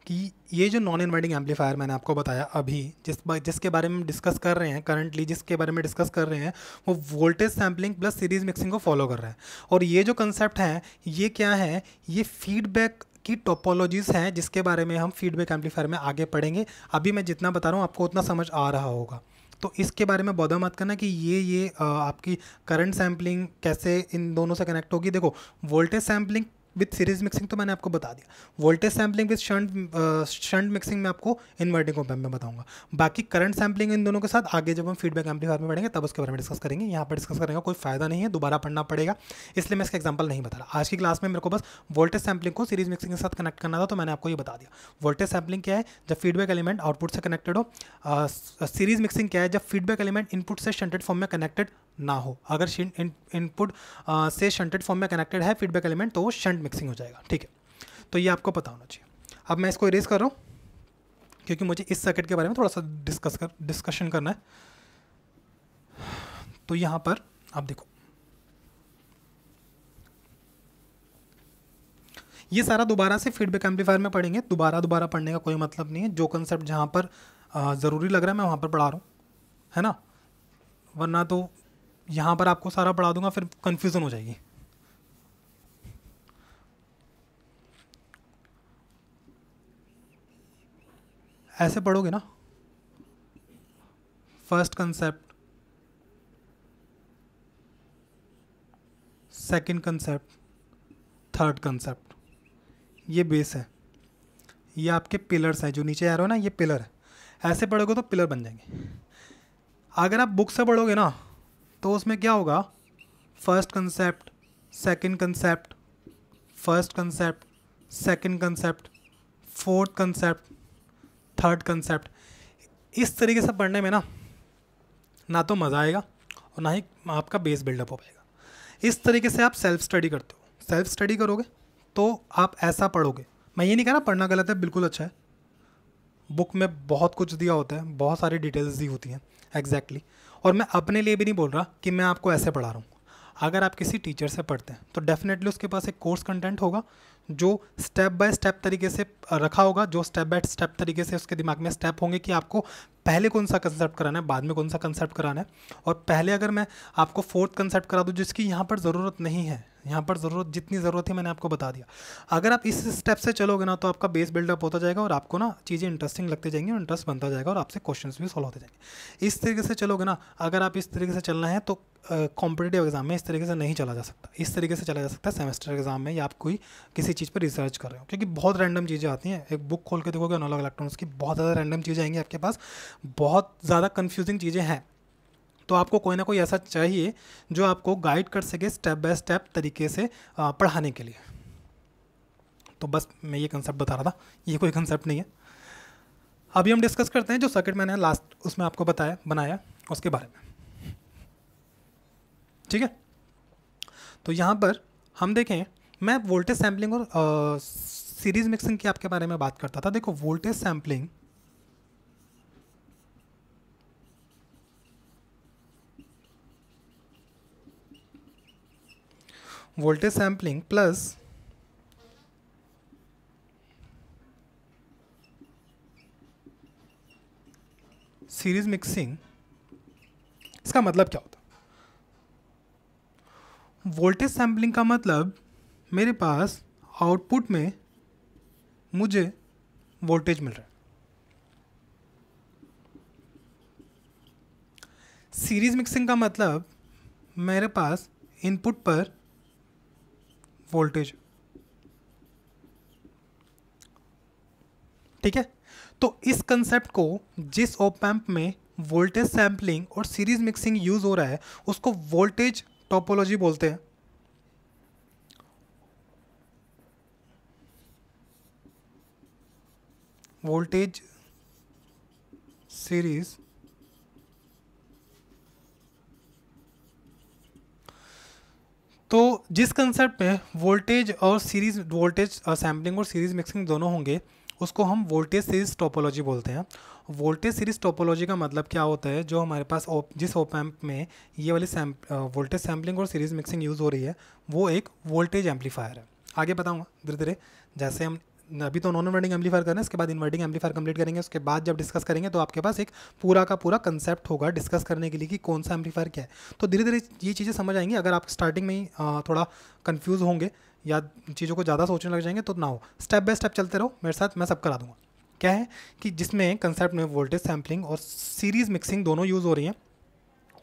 Speaker 1: कि ये जो नॉन इन्वर्टिंग एम्पलीफायर मैंने आपको बताया अभी जिस जिसके बारे में डिस्कस कर रहे हैं करंटली जिसके बारे में डिस्कस कर रहे हैं वो voltage sampling plus series mixing को फॉलो कर रहा है और ये जो कंसेप्ट है ये क्या है ये फीडबैक की टोपोलॉजीज़ हैं जिसके बारे में हम फीडबैक एम्पलीफायर में आगे पढ़ेंगे अभी मैं जितना बता रहा हूँ आपको उतना समझ आ रहा होगा तो इसके बारे में बौधा मत करना कि ये ये आपकी करंट सैम्पलिंग कैसे इन दोनों से कनेक्ट होगी देखो voltage sampling with series mixing तो मैंने आपको बता दिया voltage sampling with shunt shunt mixing में आपको इन्वर्टिंग ओपैम्प में बताऊंगा बाकी करंट सैम्पलिंग इन दोनों के साथ आगे जब हम फीडबैक एम्पलीफायर में पढ़ेंगे तब उसके बारे में डिस्कस करेंगे यहाँ पर डिस्कस करेंगे कोई फायदा नहीं है दोबारा पढ़ना पड़ेगा इसलिए मैं इसका एग्जाम्पल नहीं बता रहा आज की क्लास में मेरे को बस वोल्टेज सैम्पलिंग को सीरीज मिक्सिंग के साथ कनेक्ट करना था तो मैंने आपको ये बता दिया वोल्टेज सैम्पलिंग क्या है जब फीडबैक एलिमेंट आउटपुट से कनेक्टेड हो सीरीज मिक्सिंग क्या है जब फीडबैक एलिमेंट इनपुट से शंटेड फॉर्म में कनेक्टेड ना हो अगर इनपुट से शंटेड फॉर्म में कनेक्टेड है फीडबैक एलिमेंट तो वो शंट मिक्सिंग हो जाएगा ठीक है तो ये आपको पता होना चाहिए अब मैं इसको इरेज कर रहा हूँ क्योंकि मुझे इस सर्किट के बारे में थोड़ा सा डिस्कस कर डिस्कशन करना है तो यहाँ पर आप देखो ये सारा दोबारा से फीडबैक एम्पलीफायर में पढ़ेंगे दोबारा दोबारा पढ़ने का कोई मतलब नहीं है जो कंसेप्ट जहाँ पर ज़रूरी लग रहा है मैं वहाँ पर पढ़ा रहा हूँ है ना वरना तो यहाँ पर आपको सारा पढ़ा दूंगा फिर कन्फ्यूज़न हो जाएगी ऐसे पढ़ोगे ना first concept second concept third concept ये बेस है ये आपके पिलर्स हैं जो नीचे आ रहे हो ना ये पिलर है ऐसे पढ़ोगे तो पिलर बन जाएंगे अगर आप बुक से पढ़ोगे ना तो उसमें क्या होगा first concept second concept first concept second concept fourth concept third concept इस तरीके से पढ़ने में ना ना तो मज़ा आएगा और ना ही आपका बेस बिल्डअप हो पाएगा इस तरीके से आप सेल्फ स्टडी करते हो सेल्फ स्टडी करोगे तो आप ऐसा पढ़ोगे मैं ये नहीं कह रहा पढ़ना गलत है बिल्कुल अच्छा है बुक में बहुत कुछ दिया होता है बहुत सारी डिटेल्स दी होती हैं एग्जैक्टली exactly. और मैं अपने लिए भी नहीं बोल रहा कि मैं आपको ऐसे पढ़ा रहा हूँ अगर आप किसी टीचर से पढ़ते हैं तो डेफिनेटली उसके पास एक कोर्स कंटेंट होगा जो स्टेप बाय स्टेप तरीके से रखा होगा जो स्टेप बाय स्टेप तरीके से उसके दिमाग में स्टेप होंगे कि आपको पहले कौन सा कंसेप्ट कराना है बाद में कौन सा कंसेप्ट कराना है और पहले अगर मैं आपको फोर्थ कंसेप्ट करा दूँ जिसकी यहाँ पर ज़रूरत नहीं है यहाँ पर ज़रूरत जितनी ज़रूरत है मैंने आपको बता दिया अगर आप इस स्टेप से चलोगे ना तो आपका बेस बिल्डअप होता जाएगा और आपको ना चीज़ें इंटरेस्टिंग लगती जाएंगी और इंटरेस्ट बनता जाएगा और आपसे क्वेश्चन भी सॉल्व होते जाएंगे इस तरीके से चलोगे ना अगर आप इस तरीके से चलना है तो कॉम्पिटेटिव एग्जाम में इस तरीके से नहीं चला जा सकता इस तरीके से चला जा सकता है सेमेस्टर एग्जाम में या आप कोई किसी किसी चीज़ पर रिसर्च कर रहे हो क्योंकि बहुत रैंडम चीज़ें आती हैं एक बुक खोल के देखोगे अनोलॉग इलेक्ट्रॉनिक्स की बहुत ज़्यादा रैंडम चीज़ें आएंगी आपके पास बहुत ज़्यादा कन्फ्यूजिंग चीज़ें हैं तो आपको कोई ना कोई ऐसा चाहिए जो आपको गाइड कर सके स्टेप बाय स्टेप तरीके से पढ़ाने के लिए तो बस मैं ये कंसेप्ट बता रहा था ये कोई कंसेप्ट नहीं है अभी हम डिस्कस करते हैं जो सर्किट मैंने लास्ट उसमें आपको बताया बनाया उसके बारे में ठीक है तो यहाँ पर हम देखें मैं वोल्टेज सैम्पलिंग और सीरीज मिक्सिंग की आपके बारे में बात करता था देखो voltage sampling voltage sampling plus series mixing इसका मतलब क्या होता वोल्टेज सैम्पलिंग का मतलब मेरे पास आउटपुट में मुझे वोल्टेज मिल रहा है सीरीज मिक्सिंग का मतलब मेरे पास इनपुट पर वोल्टेज ठीक है तो इस कंसेप्ट को जिस ओप एम्प में वोल्टेज सैम्पलिंग और सीरीज मिक्सिंग यूज़ हो रहा है उसको वोल्टेज टोपोलॉजी बोलते हैं voltage series तो जिस कंसेप्ट में वोल्टेज और सीरीज वोल्टेज सैम्पलिंग और सीरीज मिक्सिंग दोनों होंगे उसको हम वोल्टेज सीरीज टोपोलॉजी बोलते हैं वोल्टेज सीरीज टोपोलॉजी का मतलब क्या होता है जो हमारे पास ओप, जिस ओप एम्प में ये वाली सैम्प वोल्टेज सैम्पलिंग और सीरीज मिक्सिंग यूज़ हो रही है वो एक वोल्टेज एम्पलीफायर है आगे बताऊँगा धीरे धीरे जैसे हम अभी तो नॉन इन्वर्टिंग एम्पलीफायर करना है इसके बाद इन्वर्टिंग एम्पलीफायर कंप्लीट करेंगे उसके बाद जब डिस्कस करेंगे तो आपके पास एक पूरा का पूरा कंसेप्ट होगा डिस्कस करने के लिए कि कौन सा एम्पलीफायर क्या है तो धीरे धीरे ये चीज़ें समझ आएंगी अगर आप स्टार्टिंग में ही थोड़ा कन्फ्यूज़ होंगे या चीज़ों को ज़्यादा सोचने लग जाएंगे तो ना हो स्टेप बाय स्टेप चलते रहो मेरे साथ मैं सब करा दूंगा क्या है कि जिसमें कंसेप्ट में वोल्टेज सैम्पलिंग और सीरीज़ मिक्सिंग दोनों यूज़ हो रही हैं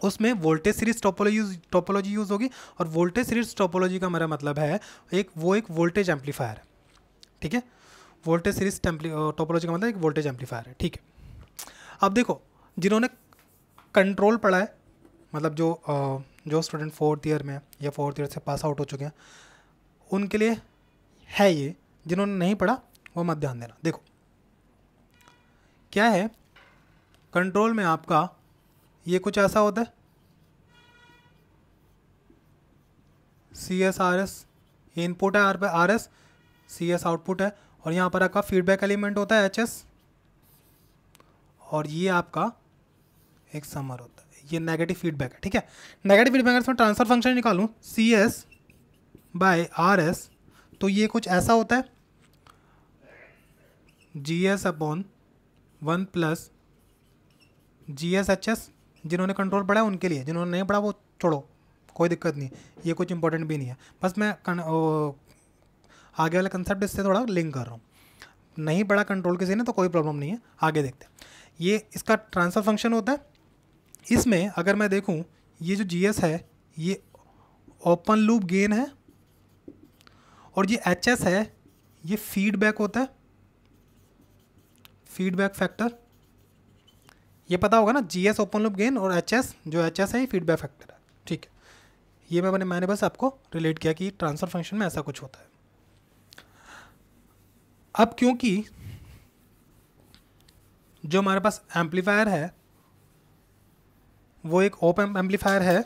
Speaker 1: उसमें voltage series topology use topology use होगी और वोल्टेज सीरीज टोपोलॉजी का मेरा मतलब है एक वो एक वोल्टेज एम्पलीफायर है ठीक है वोल्टेज सीरीज टोपोलॉजी का मतलब एक वोल्टेज एम्पलीफायर है ठीक है अब देखो जिन्होंने कंट्रोल पढ़ा है मतलब जो जो स्टूडेंट फोर्थ ईयर में या फोर्थ ईयर से पास आउट हो चुके हैं उनके लिए है ये जिन्होंने नहीं पढ़ा वो मत ध्यान देना देखो क्या है कंट्रोल में आपका ये कुछ ऐसा होता है C S R S input है आर पे R S C S output है और यहाँ पर आपका फीडबैक एलिमेंट होता है एच एस और ये आपका एक समर होता है ये नेगेटिव फीडबैक है ठीक है नेगेटिव फीडबैक मैं ट्रांसफर फंक्शन निकालूँ C S by R S तो ये कुछ ऐसा होता है G S upon one plus G S H S जिन्होंने कंट्रोल पढ़ा उनके लिए जिन्होंने नहीं पढ़ा वो छोड़ो कोई दिक्कत नहीं ये कुछ इंपॉर्टेंट भी नहीं है बस मैं आगे वाला कंसेप्ट इससे थोड़ा लिंक कर रहा हूँ नहीं पड़ा कंट्रोल किसी ने तो कोई प्रॉब्लम नहीं है आगे देखते हैं ये इसका ट्रांसफ़र फंक्शन होता है इसमें अगर मैं देखूँ ये जो जी है ये ओपन लूप गेन है और ये एच है ये फीडबैक होता है फीडबैक फैक्टर ये पता होगा ना G S open loop gain और एच एस जो एच एस है ये फीडबैक फैक्टर है ठीक है ये मैं मैंने मैंने बस आपको रिलेट किया कि ट्रांसफ़र फंक्शन में ऐसा कुछ होता है अब क्योंकि जो हमारे पास एम्पलीफायर है वो एक ओप एम्पलीफायर है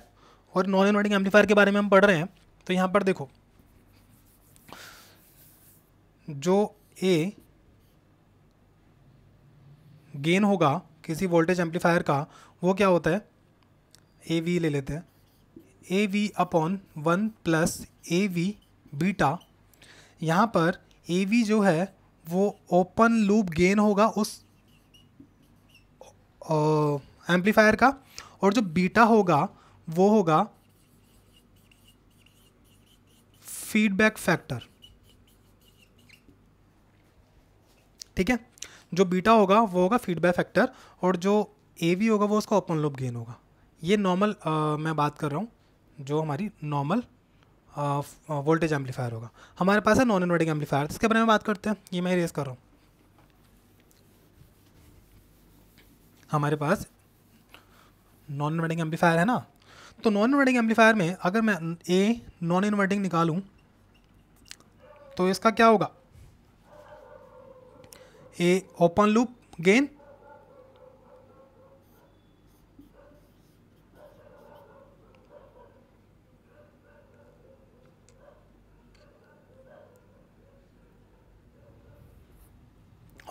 Speaker 1: और नॉन इन्वर्टिंग एम्पलीफायर के बारे में हम पढ़ रहे हैं तो यहाँ पर देखो जो ए गेन होगा किसी वोल्टेज एम्पलीफायर का वो क्या होता है ए वी ले लेते हैं A V upon one plus A V beta यहाँ पर ए वी जो है वो ओपन लूप गेन होगा उस एम्पलीफायर का और जो बीटा होगा वो होगा फीडबैक फैक्टर ठीक है जो बीटा होगा वो होगा फीडबैक फैक्टर और जो ए वी होगा वो उसका ओपन लूप गेन होगा ये नॉर्मल मैं बात कर रहा हूँ जो हमारी नॉर्मल वोल्टेज एम्पलीफायर होगा हमारे पास है नॉन इन्वर्टिंग एम्पलीफायर इसके बारे में बात करते हैं ये मैं रेस कर रहा हूँ हमारे पास नॉन इन्वर्टिंग एम्पलीफायर है ना तो नॉन इन्वर्टिंग एम्पलीफायर में अगर मैं ए नॉन इन्वर्टिंग निकालूँ तो इसका क्या होगा A open loop gain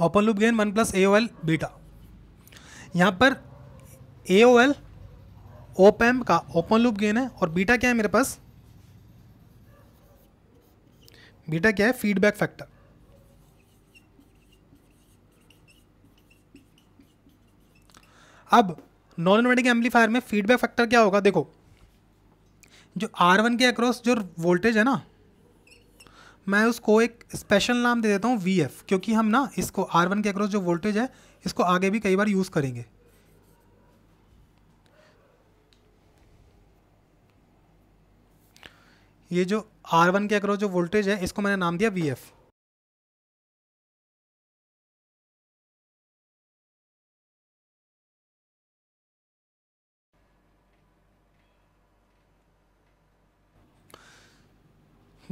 Speaker 1: open loop gain one plus A O L beta यहाँ पर A O L op amp का ओपन लूप गेन है और बीटा क्या है मेरे पास बीटा क्या है फीडबैक फैक्टर अब नॉन इन्वर्टिंग एम्पलीफायर में फीडबैक फैक्टर क्या होगा देखो जो आर वन के अक्रॉस जो वोल्टेज है ना मैं उसको एक स्पेशल नाम दे देता हूँ वी एफ क्योंकि हम ना इसको आर वन के अक्रॉस जो वोल्टेज है इसको आगे भी कई बार यूज़ करेंगे ये जो आर वन के अक्रॉस जो वोल्टेज है इसको मैंने नाम दिया वी एफ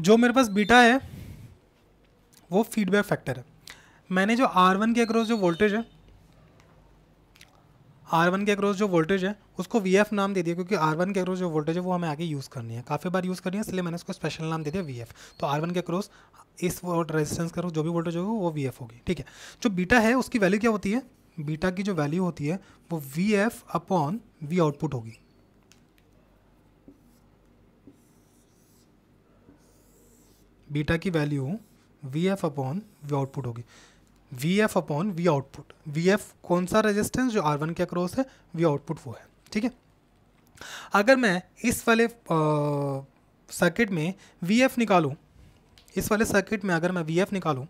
Speaker 1: जो मेरे पास बीटा है वो फीडबैक फैक्टर है मैंने जो आर वन के अक्रॉस जो वोल्टेज है आर वन के अक्रॉस जो वोल्टेज है उसको वी एफ नाम दे दिया क्योंकि आर वन के अक्रॉस जो वोल्टेज है वो हमें आगे यूज़ करनी है काफ़ी बार यूज़ करनी है इसलिए मैंने उसको स्पेशल नाम दे दिया वी एफ तो आर वन के अक्रॉस इस रेजिस्टेंस करो जो भी वोल्टेज होगी वो वी एफ होगी ठीक है जो बीटा है उसकी वैल्यू क्या होती है बीटा की जो वैल्यू होती है वो V F upon V output होगी बीटा की value V F upon V output होगी V F upon V output V F कौन सा रेजिस्टेंस जो आर वन के अक्रॉस है वी आउटपुट वो है ठीक है अगर मैं इस वाले सर्किट में वी एफ निकालूँ इस वाले सर्किट में अगर मैं वी एफ निकालूँ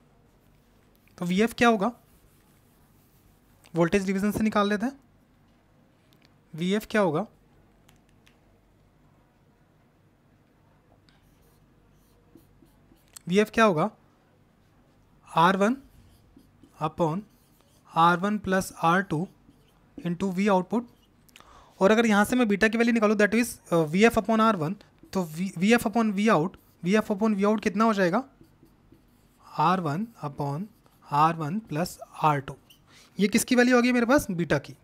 Speaker 1: तो वी एफ क्या होगा वोल्टेज डिवीज़न से निकाल लेते हैं वी एफ क्या होगा वी एफ क्या होगा R one upon R one plus R two into V output और अगर यहाँ से मैं बीटा की वैल्यू निकालू that is V F upon R one तो V F upon V out V F upon V out कितना हो जाएगा R one upon R one plus R two ये किसकी वैल्यू होगी मेरे पास बीटा की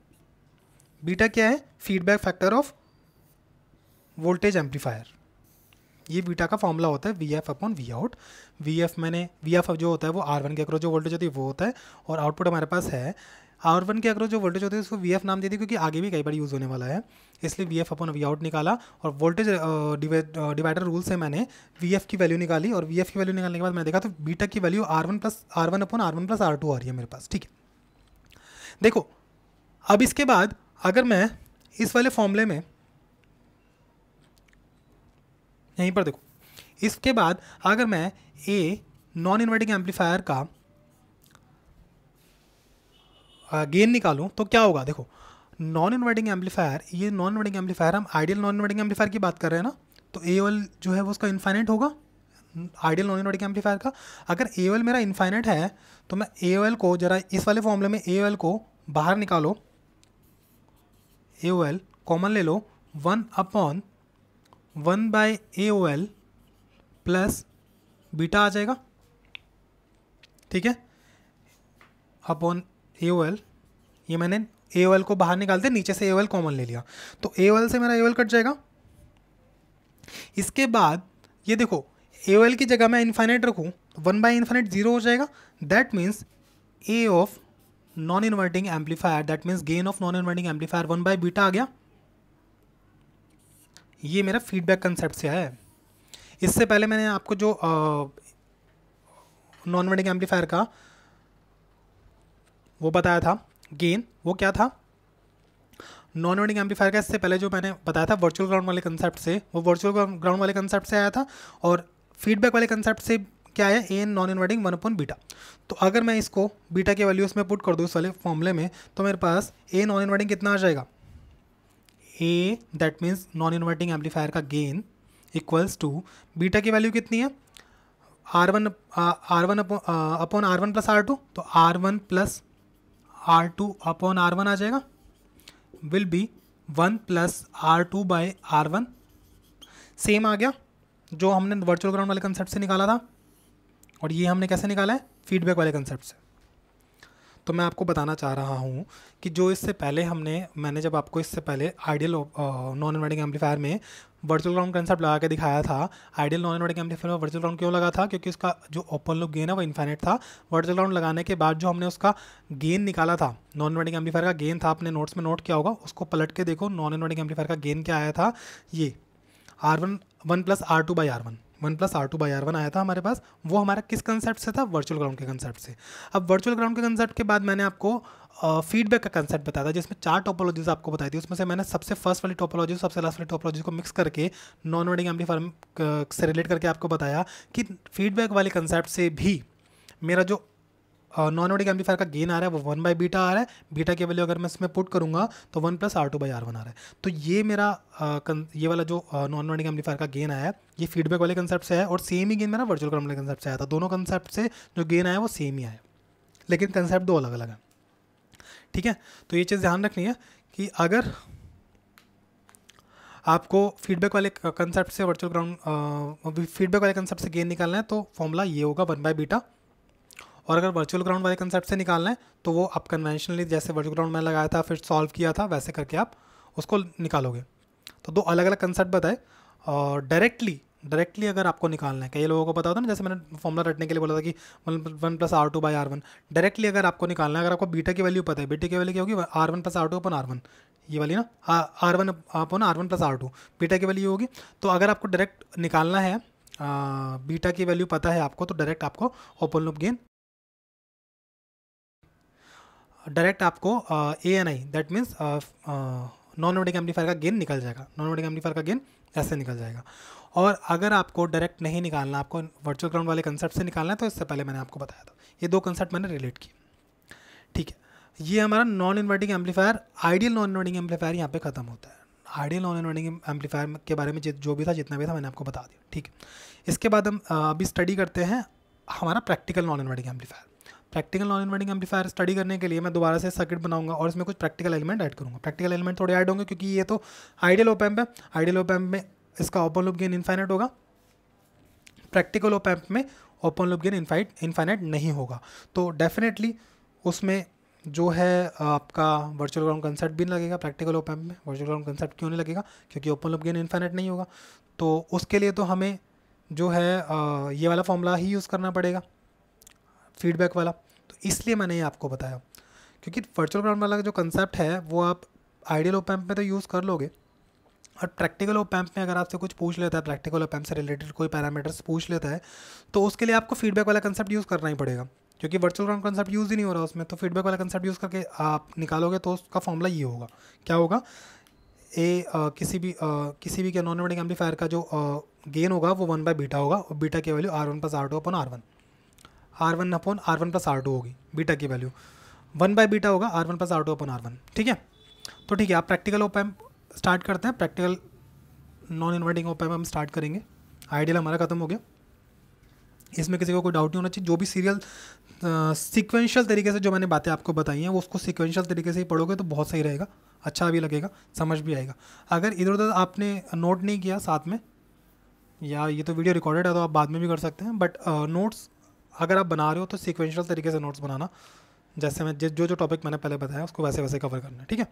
Speaker 1: बीटा क्या है feedback factor of voltage amplifier ये बीटा का फॉर्मूला होता है V F upon V out V F मैंने वी एफ जो होता है वो आर वन के अक्रॉस जो वोल्टेज होती है वो होता है और आउटपुट हमारे पास है आर वन के अक्रॉस जो वोल्टेज होती है उसको वी एफ नाम दे दी क्योंकि आगे भी कई बार यूज़ होने वाला है इसलिए V F upon V out निकाला और वोल्टेज डिवाइडर रूल से मैंने वी एफ की वैल्यू निकाली और वी एफ की वैल्यू निकालने के बाद मैंने देखा तो बीटा की value R one plus R one upon R one plus R two आ रही है मेरे पास ठीक है देखो अब इसके बाद अगर मैं इस वाले फॉर्मूले में यहीं पर देखो इसके बाद अगर मैं ए नॉन इन्वर्टिंग एम्पलीफायर का गेन निकालूं तो क्या होगा देखो नॉन इन्वर्टिंग एम्पलीफायर ये नॉन इन्वर्टिंग एम्पलीफायर हम आइडियल नॉन इन्वर्टिंग एम्पलीफायर की बात कर रहे हैं ना तो ए एल जो है वो उसका इन्फाइनेट होगा आइडियल नॉन इन्वर्टिंग एम्पलीफायर का अगर ए एल मेरा इन्फाइनेट है तो मैं ए एल को जरा इस वाले फॉर्मूले में ए एल को बाहर निकालो ए एल कॉमन ले लो one upon one by A O L plus beta आ जाएगा ठीक है अपॉन ए ओ एल ये मैंने ए ओ एल को बाहर निकाल दिया नीचे से ए ओ एल कॉमन ले लिया तो ए ओ एल से मेरा ए ओ एल कट जाएगा इसके बाद ये देखो ए ओ एल की जगह मैं इन्फाइनाइट रखूँ वन बाई इन्फाइनाइट जीरो हो जाएगा that means A of non inverting amplifier that means gain of non inverting amplifier one by beta आ गया ये मेरा फीडबैक कंसेप्ट से है इससे पहले मैंने आपको जो नॉन वेडिंग एम्पलीफायर का वो बताया था गेन वो क्या था नॉन वेडिंग एम्पलीफायर का इससे पहले जो मैंने बताया था वर्चुअल ग्राउंड वाले कंसेप्ट से वो वर्चुअल ग्राउंड वाले कंसेप्ट से आया था और फीडबैक वाले कंसेप्ट से क्या है A N non inverting one upon beta तो अगर मैं इसको बीटा के वैल्यूज में पुट कर दूँ इस वाले फॉर्मूले में तो मेरे पास ए नॉन इन्वर्टिंग कितना आ जाएगा A that means non inverting amplifier का गेन इक्वल्स टू बीटा की वैल्यू कितनी है R one R one upon R one plus R two तो R one plus R two upon R one आ जाएगा will be one plus R two by R one same आ गया जो हमने वर्चुअल ग्राउंड वाले कंसेप्ट से निकाला था और ये हमने कैसे निकाला है फीडबैक वाले कंसेप्ट से तो मैं आपको बताना चाह रहा हूँ कि जो इससे पहले हमने मैंने जब आपको इससे पहले आइडियल नॉन इन्वर्टिंग एम्पलीफायर में वर्चुअल ग्राउंड कंसेप्ट लगा के दिखाया था आइडियल नॉन इन्वर्टिंग एम्पलीफायर में वर्चुअल ग्राउंड क्यों लगा था क्योंकि उसका जो ओपन लुक गेन है वो इन्फाइनेट था वर्चुअल ग्राउंड लगाने के बाद जो हमने उसका गेन निकाला था नॉन इन्वर्टिंग एम्पलीफायर का गेन था आपने नोट्स में नोट किया होगा उसको पलट के देखो नॉन इन्वर्टिंग एम्पलीफायर का गेन क्या आया था ये R one one plus R two by R one one plus R two by R one आया था हमारे पास वो हमारा किस कंसेप्ट से था वर्चुअल ग्राउंड के कंसेप्ट से अब वर्चुअल ग्राउंड के कंसेप्ट के बाद मैंने आपको फीडबैक का कंसेप्ट बताया था जिसमें चार टोपोलॉजीज आपको बताई थी उसमें से मैंने सबसे फर्स्ट वाली टोपोलॉजी सबसे लास्ट वाली टोपोलॉजी को मिक्स करके नॉन वर्डिंग एम्पलीफायर से रिलेट करके आपको बताया कि फीडबैक वाले कंसेप्ट से भी मेरा जो नॉन ऑडिक एम्पलीफायर का गेन आ रहा है वो वन बाई बीटा आ रहा है बीटा के वैल्यू अगर मैं इसमें पुट करूँगा तो one plus R two by R one आ रहा है तो ये मेरा ये वाला जो नॉन ऑडिक एम्पलीफायर का गेन आया है ये फीडबैक वाले कंसेप्ट से है और सेम ही गेन मेरा वर्चुअल ग्राउंड वाले कंसेप्ट से आया था दोनों कंसेप्ट से जो गेन आया वो सेम ही आया लेकिन कंसेप्ट दो अलग अलग है ठीक है तो ये चीज़ ध्यान रखनी है कि अगर आपको फीडबैक वाले कंसेप्ट से वर्चुअल ग्राउंड फीडबैक वाले कंसेप्ट से गेन निकालना है तो फॉर्मूला ये होगा वन बाय बीटा और अगर वर्चुअल ग्राउंड वाले कंसेप्ट से निकालना है तो वो आप कन्वेंशनली जैसे वर्चुअल ग्राउंड में लगाया था फिर सॉल्व किया था वैसे करके आप उसको निकालोगे तो दो अलग अलग कंसेप्ट बताए और डायरेक्टली डायरेक्टली अगर आपको निकालना है कई लोगों को पता होता ना जैसे मैंने फॉर्मूला रटने के लिए बोला था कि one plus R two by R one directly अगर आपको निकालना है अगर आपको बीटा की वैल्यू पता है बीटा की वैल्यू क्या होगी R one plus R two upon R one ये वाली ना R one upon R one plus R two beta की वैल्यू होगी तो अगर आपको डायरेक्ट निकालना है बीटा की वैल्यू पता है आपको तो डायरेक्ट आपको ओपन लूप गेन डायरेक्ट आपको A N I that means non inverting amplifier का गेन निकल जाएगा नॉन इनवर्टिंग एम्पलीफायर का गेन ऐसे निकल जाएगा और अगर आपको डायरेक्ट नहीं निकालना आपको वर्चुअल ग्राउंड वाले कंसेप्ट से निकालना है तो इससे पहले मैंने आपको बताया था ये दो कंसेप्ट मैंने रिलेट किए ठीक है ये हमारा non inverting amplifier ideal non inverting amplifier यहाँ पे ख़त्म होता है आइडियल नॉन इन्वर्टिंग एम्पलीफायर के बारे में जो भी था जितना भी था मैंने आपको बता दिया ठीक है इसके बाद हम अभी स्टडी करते हैं हमारा practical non inverting amplifier practical non inverting amplifier study करने के लिए मैं दोबारा से सर्किट बनाऊंगा और इसमें कुछ प्रैक्टिकल एलिमेंट ऐड करूँगा प्रैक्टिकल एलिमेंट थोड़े ऐड होंगे क्योंकि ये तो आइडियल ओपैम्प है आइडियल ओपैम्प में इसका ओपन लुप गेन इन्फाइनाइट होगा प्रैक्टिकल ओपैम्प में open loop gain infinite infinite नहीं होगा तो डेफिनेटली उसमें जो है आपका वर्चुअल ग्राउंड कंसेप्ट भी नहीं लगेगा प्रैक्टिकल ओपैम्प में वर्चुअल ग्राउंड कंसेप्ट क्यों नहीं लगेगा क्योंकि ओपन लुप गेन इन्फाइनाइट नहीं होगा तो उसके लिए तो हमें जो है ये वाला फॉर्मूला ही यूज़ करना पड़ेगा फीडबैक वाला तो इसलिए मैंने ये आपको बताया क्योंकि वर्चुअल ग्राउंड वाला जो कंसेप्ट है वो आप आइडियल ओपैम्प में तो यूज़ कर लोगे और प्रैक्टिकल ओपैम्प में अगर आपसे कुछ पूछ लेता है प्रैक्टिकल ओपैम्प से रिलेटेड कोई पैरामीटर्स पूछ लेता है तो उसके लिए आपको फीडबैक वाला कंसेप्ट यूज़ करना ही पड़ेगा क्योंकि वर्चुअल ग्राउंड कंसेप्ट यूज़ ही नहीं हो रहा उसमें तो फीडबैक वाला कंसेप्ट यूज़ करके आप निकालोगे तो उसका फॉर्मूला ये होगा क्या होगा ए आ, किसी भी आ, किसी भी कैनॉनमेटिक एम्पलीफायर का जो गेन होगा वो वन बाय बीटा होगा और बीटा की value R one plus R two upon R one R one upon R one plus R two होगी बीटा की वैल्यू वन बाई बीटा होगा R one plus R two upon R one ठीक है तो ठीक है आप प्रैक्टिकल ओप start करते हैं प्रैक्टिकल नॉन इन्वर्टिंग ओपे हम स्टार्ट करेंगे आइडियल हमारा खत्म हो गया इसमें किसी को कोई डाउट नहीं होना चाहिए जो भी सीरियल सिक्वेंशियल तरीके से जो मैंने बातें आपको बताई हैं वो उसको सिक्वेंशियल तरीके से ही पढ़ोगे तो बहुत सही रहेगा अच्छा भी लगेगा समझ भी आएगा अगर इधर उधर आपने नोट नहीं किया साथ में या ये तो वीडियो रिकॉर्डेड है तो आप बाद में भी कर सकते हैं बट नोट्स अगर आप बना रहे हो तो सिक्वेंशियल तरीके से नोट्स बनाना जैसे मैं जो जो टॉपिक मैंने पहले बताया उसको वैसे वैसे कवर करना है ठीक है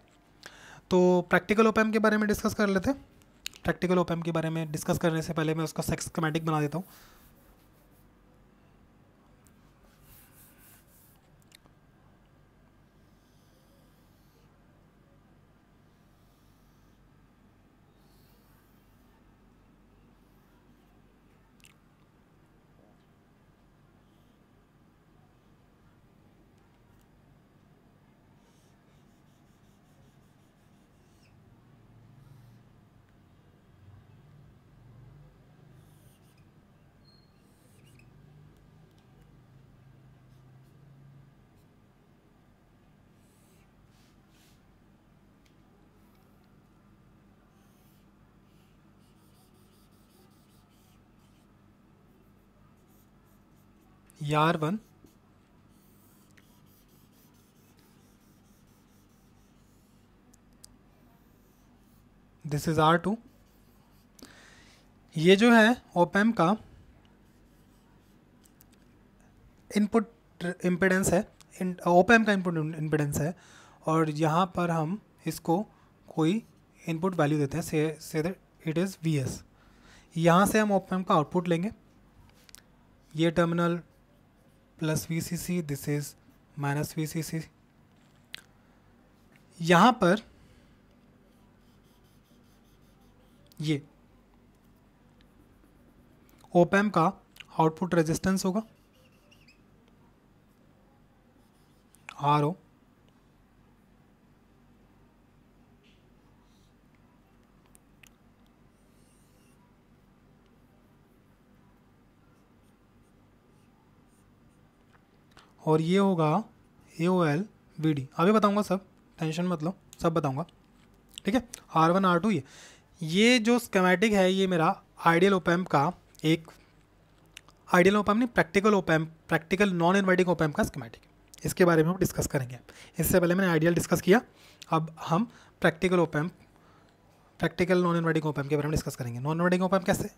Speaker 1: तो प्रैक्टिकल ओपैम के बारे में डिस्कस कर लेते हैं प्रैक्टिकल ओपैम के बारे में डिस्कस करने से पहले मैं उसका सेक्स कमेटिक बना देता हूँ यार one this is R two ये जो है ओपैम का इनपुट इम्पिडेंस है ओपैम का इनपुट इम्पिडेंस है और यहाँ पर हम इसको कोई इनपुट वैल्यू देते हैं से से इट इज़ वी एस यहाँ से हम ओपैम का आउटपुट लेंगे ये terminal plus V this is minus V C C यहाँ पर ये ओपैम का आउटपुट रेजिस्टेंस होगा आर ओ और ये होगा A O L V D अभी बताऊँगा सब टेंशन मत लो सब बताऊँगा ठीक है आर वन आर टू ये ये जो स्केमेटिक है ये मेरा आइडियल ओपैम्प का एक आइडियल ओपैम्प नहीं practical op amp practical non inverting op amp का स्केमेटिक इसके बारे में हम डिस्कस करेंगे इससे पहले मैंने आइडियल डिस्कस किया अब हम practical op amp practical non inverting op amp के बारे में डिस्कस करेंगे नॉन इन्वर्टिंग ओपैम्प कैसे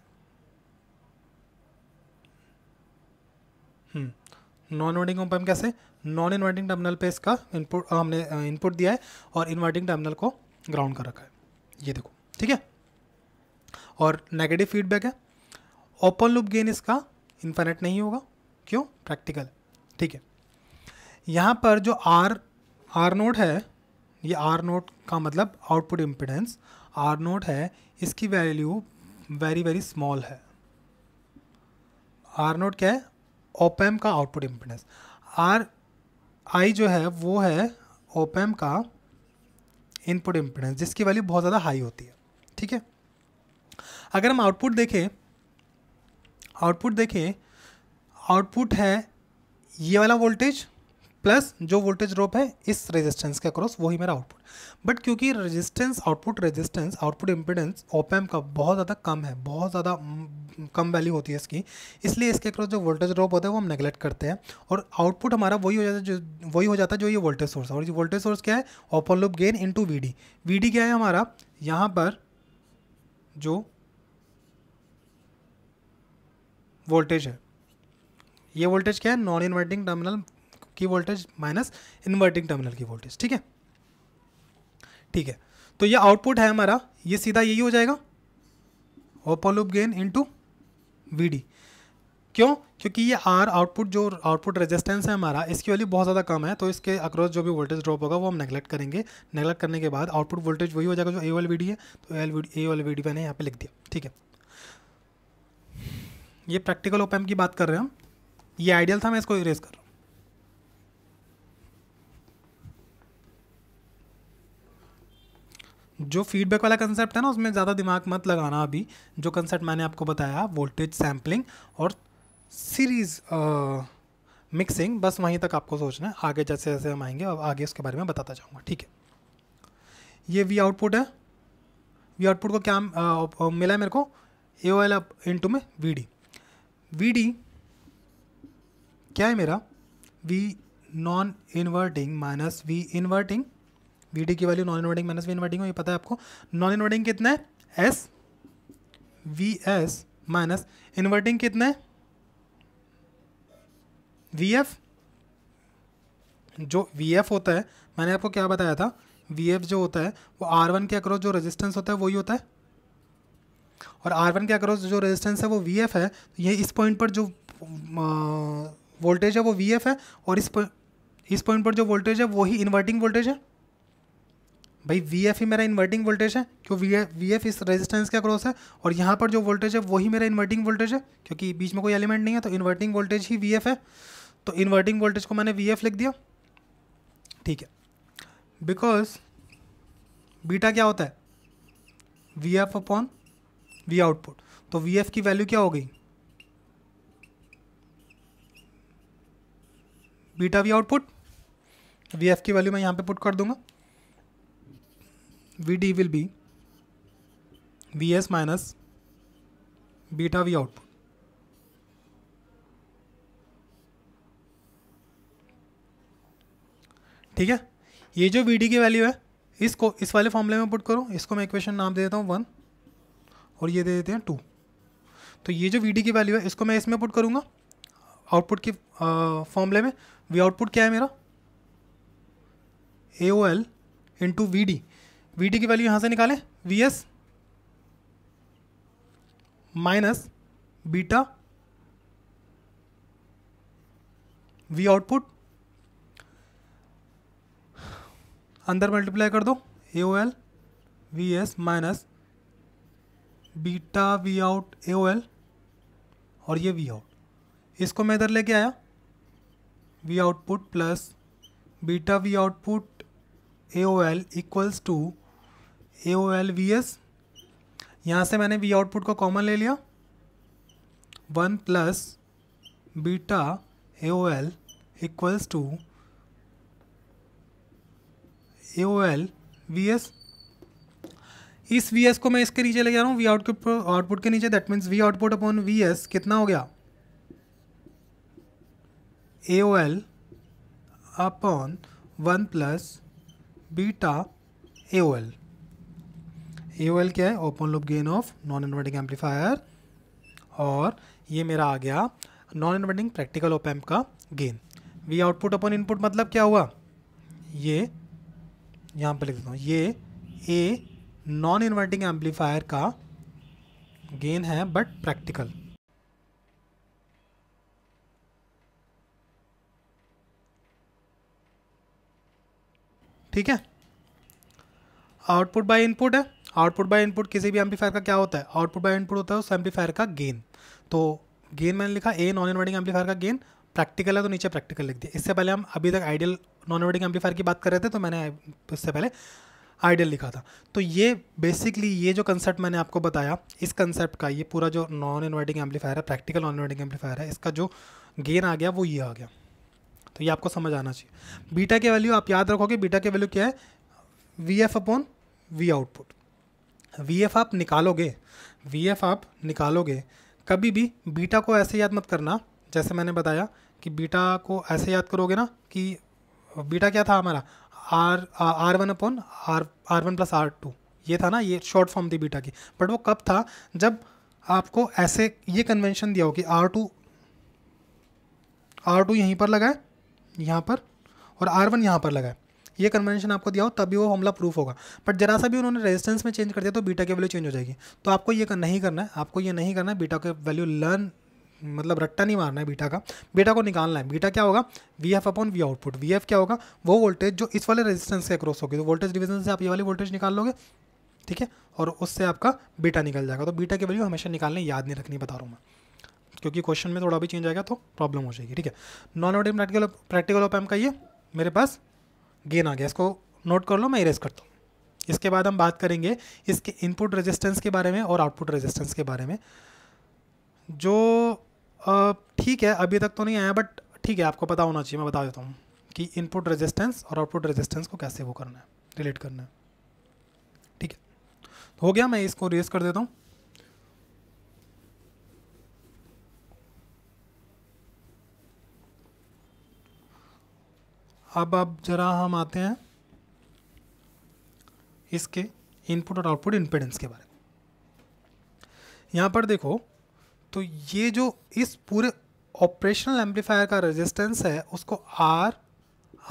Speaker 1: हम्म। नॉन इन्वर्टिंग ओपम्प कैसे नॉन इन्वर्टिंग टर्मिनल पे इसका इनपुट हमने इनपुट दिया है और इन्वर्टिंग टर्मिनल को ग्राउंड कर रखा है ये देखो ठीक है और नेगेटिव फीडबैक है ओपन लूप गेन इसका इन्फाइनेट नहीं होगा क्यों प्रैक्टिकल ठीक है यहाँ पर जो आर आर नोट है ये आर नोट का मतलब आउटपुट इम्पिडेंस आर नोट है इसकी वैल्यू वेरी वेरी स्मॉल है आर नोट क्या है ओपैम का आउटपुट इम्पिडेंस आर आई जो है वो है ओपैम का इनपुट इम्पिडेंस जिसकी वैल्यू बहुत ज़्यादा हाई होती है ठीक है अगर हम आउटपुट देखें आउटपुट देखें आउटपुट है ये वाला वोल्टेज प्लस जो वोल्टेज ड्रॉप है इस रेजिस्टेंस के अक्रॉस वही मेरा आउटपुट बट क्योंकि resistance output resistance output impedance op amp का बहुत ज़्यादा कम है बहुत ज़्यादा कम वैल्यू होती है इसकी इसलिए इसके अक्रॉस जो वोल्टेज ड्रॉप होता है वो हम नेगलेक्ट करते हैं और आउटपुट हमारा वही हो जाता है जो वही हो जाता है जो ये वोल्टेज सोर्स है और ये वोल्टेज सोर्स क्या है open loop gain to V D V D क्या है हमारा यहाँ पर जो वोल्टेज है ये वोल्टेज क्या है नॉन इन्वर्टिंग टर्मिनल की वोल्टेज माइनस इन्वर्टिंग टर्मिनल की वोल्टेज ठीक है ठीक है तो ये आउटपुट है हमारा ये सीधा यही हो जाएगा open loop gain into V D क्यों क्योंकि ये आर आउटपुट जो आउटपुट रेजिस्टेंस है हमारा इसकी वैल्यू बहुत ज़्यादा कम है तो इसके अक्रॉस जो भी वोल्टेज ड्रॉप होगा वो हम नेगलेक्ट करेंगे नेगलेक्ट करने के बाद आउटपुट वोल्टेज वही हो जाएगा जो ए वाल है तो ए एल ए वाल वी मैंने यहाँ पे लिख दिया ठीक है ये प्रैक्टिकल ओपैम की बात कर रहे हैं हम ये आइडियल था मैं इसको इरेज कर जो फीडबैक वाला कंसेप्ट है ना उसमें ज़्यादा दिमाग मत लगाना अभी जो कंसेप्ट मैंने आपको बताया वोल्टेज सैम्पलिंग और सीरीज़ मिक्सिंग बस वहीं तक आपको सोचना है आगे जैसे जैसे हम आएंगे अब आगे उसके बारे में बताता जाऊँगा ठीक है ये वी आउटपुट है वी आउटपुट को क्या आ, मिला है मेरे को ए ओ एल टू में वी डी वी डी क्या है मेरा V non inverting minus V inverting B D की value non inverting minus V inverting हो ये पता है आपको नॉन इन्वर्टिंग कितना है S V S minus inverting कितना है वी एफ जो वी एफ होता है मैंने आपको क्या बताया था वी एफ जो होता है वो आर वन के अक्रॉस जो रेजिस्टेंस होता है वही होता है और आर वन के अक्रॉस जो रेजिस्टेंस है वो वी एफ है तो ये इस पॉइंट पर जो वोल्टेज है वो वी एफ है और इस पॉइंट इस पॉइंट पर जो वोल्टेज है वही इन्वर्टिंग वोल्टेज है भाई वी एफ ही मेरा इन्वर्टिंग वोल्टेज है क्यों वी एफ वी एफ इस रेजिस्टेंस के अक्रॉस है और यहाँ पर जो वोल्टेज है वही मेरा इन्वर्टिंग वोल्टेज है क्योंकि बीच में कोई एलिमेंट नहीं है तो इन्वर्टिंग वोल्टेज ही वी एफ है तो इन्वर्टिंग वोल्टेज को मैंने वी एफ लिख दिया ठीक है बिकॉज बीटा क्या होता है V F upon V output तो वी एफ की वैल्यू क्या हो गई beta V output V F की वैल्यू मैं यहाँ पे पुट कर दूंगा Vd will be Vs minus beta V output. ठीक है ये जो Vd की वैल्यू है इसको इस वाले फॉर्मूले में पुट करो इसको मैं इक्वेशन नाम दे देता हूँ वन और ये दे देते हैं टू तो ये जो Vd की वैल्यू है इसको मैं इसमें पुट करूँगा आउटपुट की फॉर्मूले में वी आउटपुट क्या है मेरा A O L into V D V T की वैल्यू यहां से निकाले V S minus beta V output अंदर मल्टीप्लाई कर दो A O L V S minus beta V out A O L और ये वी आउट इसको मैं इधर लेके आया V output plus beta V output A O L equals to A O L V S यहाँ से मैंने वी आउटपुट को कॉमन ले लिया one plus beta A O L equals to A O L V S इस V S को मैं इसके नीचे ले जा रहा हूँ वी आउटपुट आउटपुट के नीचे that means V output upon V S कितना हो गया A O L upon one plus beta A O L A क्या है open loop gain of non inverting amplifier और ये मेरा आ गया non inverting practical op amp का gain V output upon input मतलब क्या हुआ ये यहाँ पर लिख देता हूँ ये ए नॉन इन्वर्टिंग एम्पलीफायर का गेन है बट प्रैक्टिकल ठीक है आउटपुट बाय इनपुट है आउटपुट बाय इनपुट किसी भी एम्पलीफायर का क्या होता है आउटपुट बाय इनपुट होता है उस एम्पलीफायर का गेन तो गेन मैंने लिखा ए नॉन इन्वर्टिंग एम्पलीफायर का गेन प्रैक्टिकल है तो नीचे प्रैक्टिकल लिख दिया इससे पहले हम अभी तक आइडियल नॉन इन्वर्टिंग एम्पलीफायर की बात कर रहे थे तो मैंने इससे पहले आइडियल लिखा था तो ये बेसिकली ये जो कंसेप्ट मैंने आपको बताया इस कंसेप्ट का ये पूरा जो नॉन इन्वर्टिंग एम्पलीफायर है प्रैक्टिकल नॉन इन्वर्टिंग एम्पलीफायर है इसका जो गेन आ गया वो ये आ गया तो ये आपको समझ आना चाहिए बीटा के वैल्यू आप याद रखोगे बीटा के वैल्यू क्या है V F upon V output V F आप निकालोगे वी एफ आप निकालोगे कभी भी बीटा को ऐसे याद मत करना जैसे मैंने बताया कि बीटा को ऐसे याद करोगे ना कि बीटा क्या था हमारा R R one upon R R one plus R two ये था ना ये शॉर्ट फॉर्म थी बीटा की बट वो कब था जब आपको ऐसे ये कन्वेंशन दिया हो कि आर टू आर टू यहीं पर लगाए यहाँ पर और आर वन यहाँ पर लगाए ये कन्वेंशन आपको दिया हो तभी वो हमला प्रूफ होगा बट जरा सा भी उन्होंने रेजिस्टेंस में चेंज कर दिया तो बीटा की वैल्यू चेंज हो जाएगी तो आपको ये नहीं करना है आपको ये नहीं करना है बीटा का वैल्यू लर्न मतलब रट्टा नहीं मारना है बीटा का बीटा को निकालना है बीटा क्या होगा V F upon V output V F क्या होगा वो वोल्टेज जो इस वाले रेजिस्टेंस के अक्रॉस होगी तो वोल्टेज डिवीजन से आप ये वाली वोल्टेज निकाल लोगे ठीक है और उससे आपका बीटा निकल जाएगा तो बीटा की वैल्यू हमेशा निकालने याद नहीं रखनी बता रहा हूँ मैं क्योंकि क्वेश्चन में थोड़ा भी चेंज आएगा तो प्रॉब्लम हो जाएगी ठीक है नॉन ऑडियम प्रैक्टिकल प्रैक्टिकल ऑप एम का ये मेरे पास गेन आ गया इसको नोट कर लो मैं इरेज करता हूँ इसके बाद हम बात करेंगे इसके इनपुट रेजिस्टेंस के बारे में और आउटपुट रेजिस्टेंस के बारे में जो ठीक है अभी तक तो नहीं आया बट ठीक है आपको पता होना चाहिए मैं बता देता हूँ कि इनपुट रेजिस्टेंस और आउटपुट रेजिस्टेंस को कैसे वो करना है रिलेट करना है ठीक है हो गया मैं इसको रेज कर देता हूँ अब अब जरा हम आते हैं इसके इनपुट और आउटपुट इंपेडेंस के बारे में यहाँ पर देखो तो ये जो इस पूरे ऑपरेशनल एम्पलीफायर का रेजिस्टेंस है उसको आर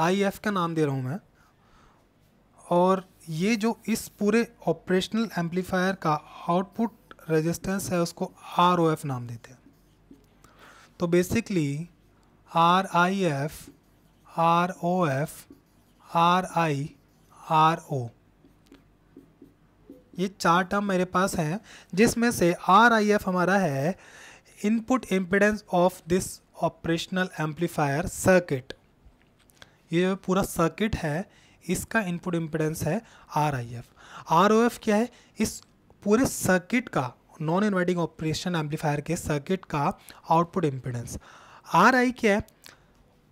Speaker 1: आई एफ का नाम दे रहा हूँ मैं और ये जो इस पूरे ऑपरेशनल एम्पलीफायर का आउटपुट रेजिस्टेंस है उसको आर ओ एफ नाम देते हैं तो basically R I F R O F R I R O ये चार टर्म मेरे पास हैं जिसमें से आर आई एफ हमारा है input impedance of this operational amplifier circuit ये जो पूरा सर्किट है इसका इनपुट इम्पिडेंस है R I F R O F क्या है इस पूरे सर्किट का नॉन इन्वर्टिंग ऑपरेशन एम्पलीफायर के सर्किट का आउटपुट इम्पिडेंस आर आई क्या है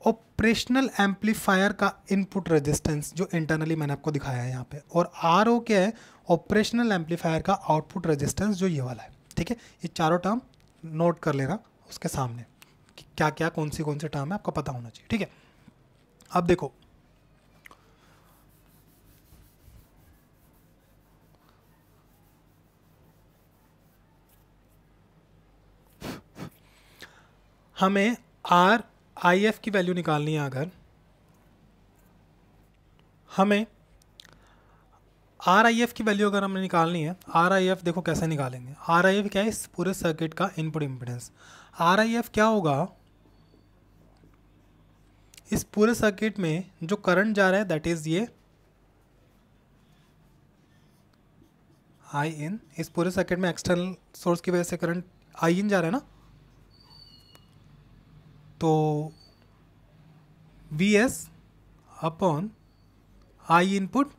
Speaker 1: ऑपरेशनल एम्पलीफायर का इनपुट रेजिस्टेंस जो इंटरनली मैंने आपको दिखाया है यहाँ पे और आर ओ क्या है ऑपरेशनल एम्पलीफायर का आउटपुट रेजिस्टेंस जो ये वाला है ठीक है ये चारों टर्म नोट कर लेना उसके सामने क्या क्या कौन सी कौन सी टर्म है आपको पता होना चाहिए ठीक है अब देखो हमें आर आई एफ़ की वैल्यू निकालनी है अगर हमें आर आई एफ़ की वैल्यू अगर हमें निकालनी है आर आई एफ़ देखो कैसे निकालेंगे आर आई एफ़ क्या है इस पूरे सर्किट का input impedance R I F क्या होगा इस पूरे सर्किट में जो करंट जा रहा है दैट इज़ ये आई इन इस पूरे सर्किट में एक्सटर्नल सोर्स की वजह से करंट आई इन जा रहा है ना तो V S upon I input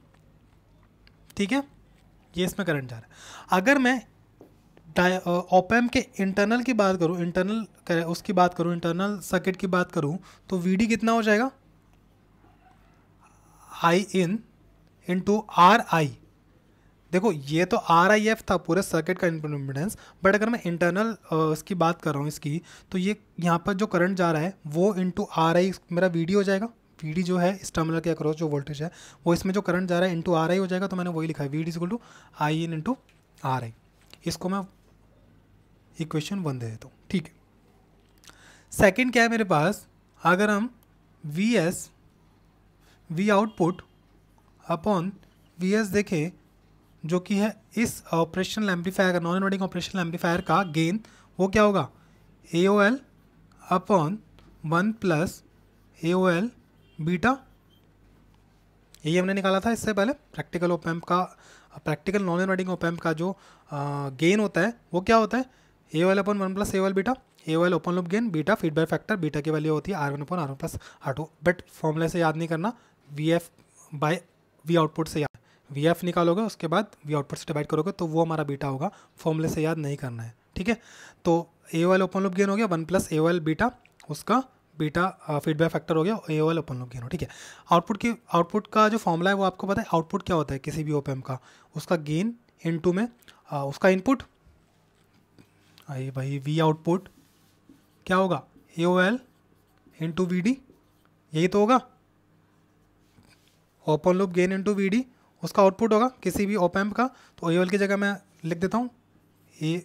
Speaker 1: ठीक है ये इसमें करंट जा रहा है अगर मैं ओपेम के इंटरनल की बात करूँ इंटरनल कर, उसकी बात करूँ इंटरनल सर्किट की बात करूँ तो वी डी कितना हो जाएगा आई इन इंटू आर आई देखो ये तो आर आई एफ था पूरे सर्किट का इम्पिडेंस बट अगर मैं इंटरनल इसकी बात कर रहा हूँ इसकी तो ये यहाँ पर जो करंट जा रहा है वो इंटू आर आई मेरा वी डी हो जाएगा वी डी जो है इस टर्मिनल के अक्रॉस जो वोल्टेज है वो इसमें जो करंट जा रहा है इंटू आर आई हो जाएगा तो मैंने वही लिखा है V D equal to I in into R I इसको मैं इक्वेशन वन दे देता हूँ ठीक है सेकेंड क्या है मेरे पास अगर हम V S V output upon V S देखें जो कि है इस ऑपरेशनल एम्पलीफायर का नॉन इन्वर्टिंग ऑपरेशनल एम्पलीफायर का गेन वो क्या होगा A O L upon one plus A O L beta यही हमने निकाला था इससे पहले प्रैक्टिकल ओप एम्प का प्रैक्टिकल नॉन इन्वर्टिंग ओपैम्प का जो गेन होता है वो क्या होता है A O L upon one plus A O L beta A O L open loop gain beta feedback factor beta की वैल्यू होती है R one upon R one plus R two but formula से याद नहीं करना V F by V output से याद V F निकालोगे उसके बाद वी आउटपुट से डिवाइड करोगे तो वो हमारा बीटा होगा फॉर्मूले से याद नहीं करना है ठीक है तो A O L open loop gain हो गया one plus A O L beta उसका बीटा फीडबैक फैक्टर हो गया ए वाल एल ओपन लूप गेन हो ठीक है आउटपुट की आउटपुट का जो फॉर्मूला है वो आपको पता है आउटपुट क्या होता है किसी भी ओपएम का उसका गेन इन टू में आ, उसका इनपुट अरे भाई वी आउटपुट क्या होगा A O L into V D यही तो होगा open loop gain into V D उसका आउटपुट होगा किसी भी ओपैम्प का तो ए की जगह मैं लिख देता हूँ ए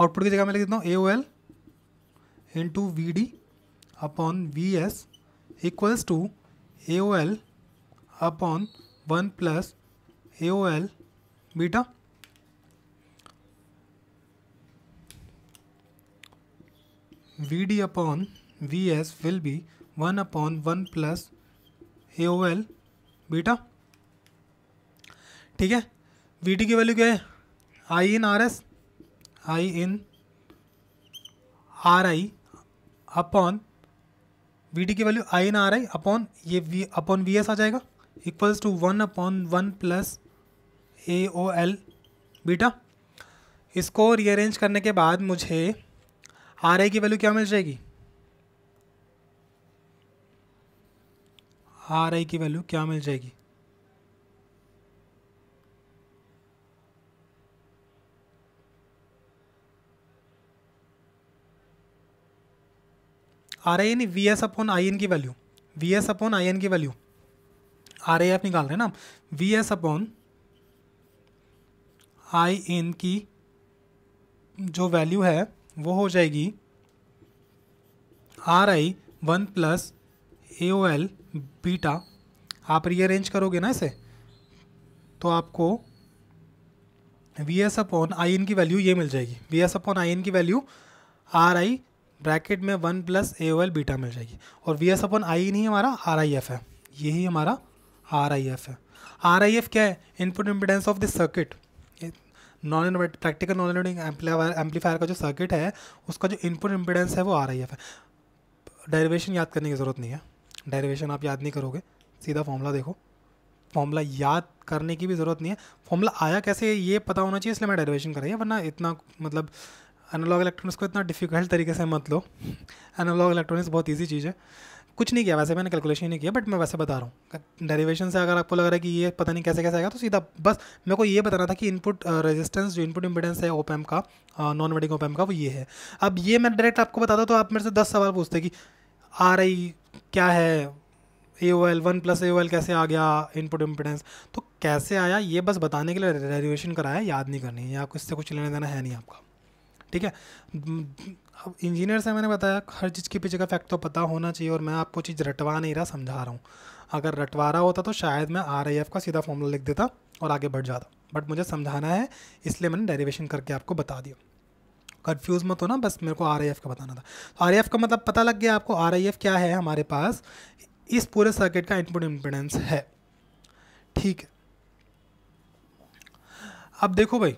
Speaker 1: आउटपुट की जगह मैं लिख देता हूँ A O L into V D upon V S equals to A O L upon one plus A O L beta V D upon V S will be one upon one plus A O L beta ठीक है V T की value क्या है I in R S I in R I upon V T की value I in R I upon ये V upon V S आ जाएगा equals to one upon one plus A O L beta इसको rearrange करने के बाद मुझे are आई की वैल्यू क्या मिल जाएगी आर आई की वैल्यू क्या मिल जाएगी आर आई यानी V S upon I N की value V S upon I N की वैल्यू आर आई आप निकाल रहे हैं ना V S upon I N की जो वैल्यू है वो हो जाएगी R I one plus A O L beta आप रीअरेंज करोगे ना इसे तो आपको V S upon I N की वैल्यू ये मिल जाएगी V S upon I N की वैल्यू आर आई ब्रैकेट में one plus A O L beta मिल जाएगी और वी एस अपन आई नहीं हमारा आर आई एफ है यही हमारा आर आई एफ है आर आई एफ क्या है input impedance of this circuit non invert practical non inverting amplifier का जो सर्किट है उसका जो इनपुट इम्पिडेंस है वो आर आई एफ है डेरिवेशन याद करने की ज़रूरत नहीं है डेरिवेशन आप याद नहीं करोगे सीधा फॉर्मूला देखो फॉर्मूला याद करने की भी ज़रूरत नहीं है फॉर्मूला आया कैसे ये पता होना चाहिए इसलिए मैं डेरिवेशन कर रही है वरना इतना मतलब एनालॉग इलेक्ट्रॉनिक्स को इतना डिफिकल्ट तरीके से मत लो एनालॉग इलेक्ट्रॉनिक्स बहुत ईजी चीज़ है कुछ नहीं किया वैसे मैंने कैलकुलेशन नहीं किया बट मैं वैसे बता रहा हूँ डेरिवेशन से अगर आपको लग रहा है कि ये पता नहीं कैसे कैसे आएगा तो सीधा बस मेरे को ये बताना था कि इनपुट रेजिस्टेंस uh, जो इनपुट इम्पिडेंस है ओपैम का नॉन वेडिंग ओपैम का वो ये है अब ये मैं डायरेक्ट आपको बता दूँ तो आप मेरे से दस सवाल पूछते कि आर आई क्या है A O L one plus A O L कैसे आ गया इनपुट इम्पिडेंस तो कैसे आया ये बस बताने के लिए डेरिवेशन कराया याद नहीं करनी है आपको इससे कुछ लेने देना है नहीं आपका ठीक है अब इंजीनियर से मैंने बताया हर चीज़ के पीछे का फैक्ट तो पता होना चाहिए और मैं आपको चीज़ रटवा नहीं रहा समझा रहा हूँ अगर रटवा रहा होता तो शायद मैं आर का सीधा फॉर्मूला लिख देता और आगे बढ़ जाता बट मुझे समझाना है इसलिए मैंने डेरिवेशन करके आपको बता दिया कन्फ्यूज मत हो ना बस मेरे को आर का बताना था तो आर का मतलब पता लग गया आपको आर क्या है हमारे पास इस पूरे सर्किट का इनपुट इम्पिडेंस है ठीक है अब देखो भाई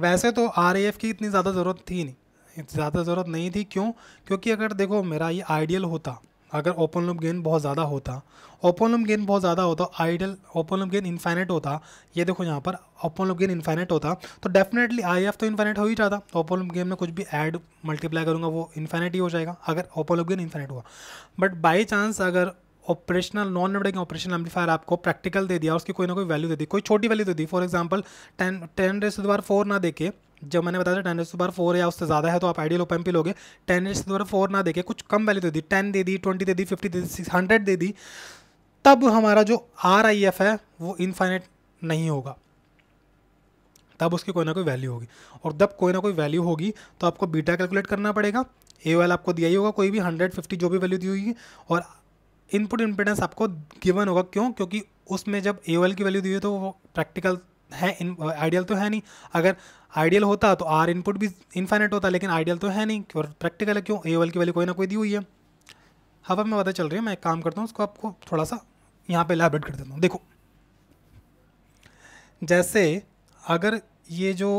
Speaker 1: वैसे तो आर की इतनी ज़्यादा ज़रूरत थी नहीं ज़्यादा ज़रूरत नहीं थी क्यों क्योंकि अगर देखो मेरा ये आइडियल होता अगर ओपन लूप गेन बहुत ज़्यादा होता ओपन लूप गेन बहुत ज़्यादा होता ideal open loop gain infinite होता ये देखो यहाँ पर ओपन लूप गेन इन्फाइनेट होता तो डेफिनेटली आई एफ तो इन्फाइनेट हो ही जाता ओपन लूप गेन में कुछ भी ऐड मल्टीप्लाई करूँगा वो इन्फाइनेट ही हो जाएगा अगर ओपन लूप गेन इन्फाइनेट हुआ बट बाई चांस अगर ऑपरेशनल नॉन के ऑपरेशन एम्पलीफायर आपको प्रैक्टिकल दे दिया उसकी कोई ना कोई वैल्यू दे दी कोई छोटी वैल्यू दे दी for example ten ten raise द्वारा फोर ना देखे जब मैंने बताया था टेन रेस द्वारा फोर या उससे ज़्यादा है तो आप आइडियल ओपन पी लोगे टेन रेस द्वारा फोर ना देखे कुछ कम वैल्यू दे दी टेन दे दी ट्वेंटी दे दी फिफ्टी दे दी सिक्स हंड्रेड दे दी तब हमारा जो आर आई एफ है वो इनफाइनेट नहीं होगा तब उसकी कोई ना कोई वैल्यू होगी और जब कोई ना कोई वैल्यू होगी तो आपको बीटा कैलकुलेट करना पड़ेगा ए आपको दिया ही होगा कोई भी हंड्रेड फिफ्टी जो भी वैल्यू दी होगी और इनपुट इम्पिडेंस आपको गिवन होगा क्यों क्योंकि उसमें जब ए की वैल्यू दी हुई तो वो प्रैक्टिकल है इन आइडियल तो है नहीं अगर आइडियल होता तो आर इनपुट भी इन्फाइनेट होता लेकिन आइडियल तो है नहीं और प्रैक्टिकल है क्यों ए की वैल्यू कोई ना कोई दी हुई है हवा में पता चल रही है मैं एक काम करता हूँ उसको आपको थोड़ा सा यहाँ पे लैबरेट कर देता हूँ देखो जैसे अगर ये जो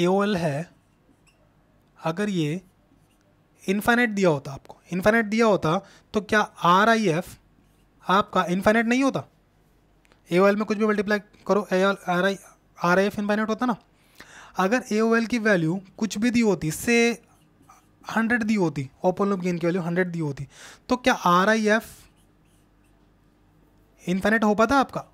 Speaker 1: ए है अगर ये इन्फाइनेट दिया होता आपको इन्फाइनेट दिया होता तो क्या आर आई एफ आपका इन्फाइनेट नहीं होता ए ओ एल में कुछ भी मल्टीप्लाई करो A R I R I F infinite होता ना अगर ए ओ एल की वैल्यू कुछ भी दी होती से हंड्रेड दी होती ओपन लूप गेन की वैल्यू हंड्रेड दी होती तो क्या आर आई एफ इन्फाइनेट हो पाता आपका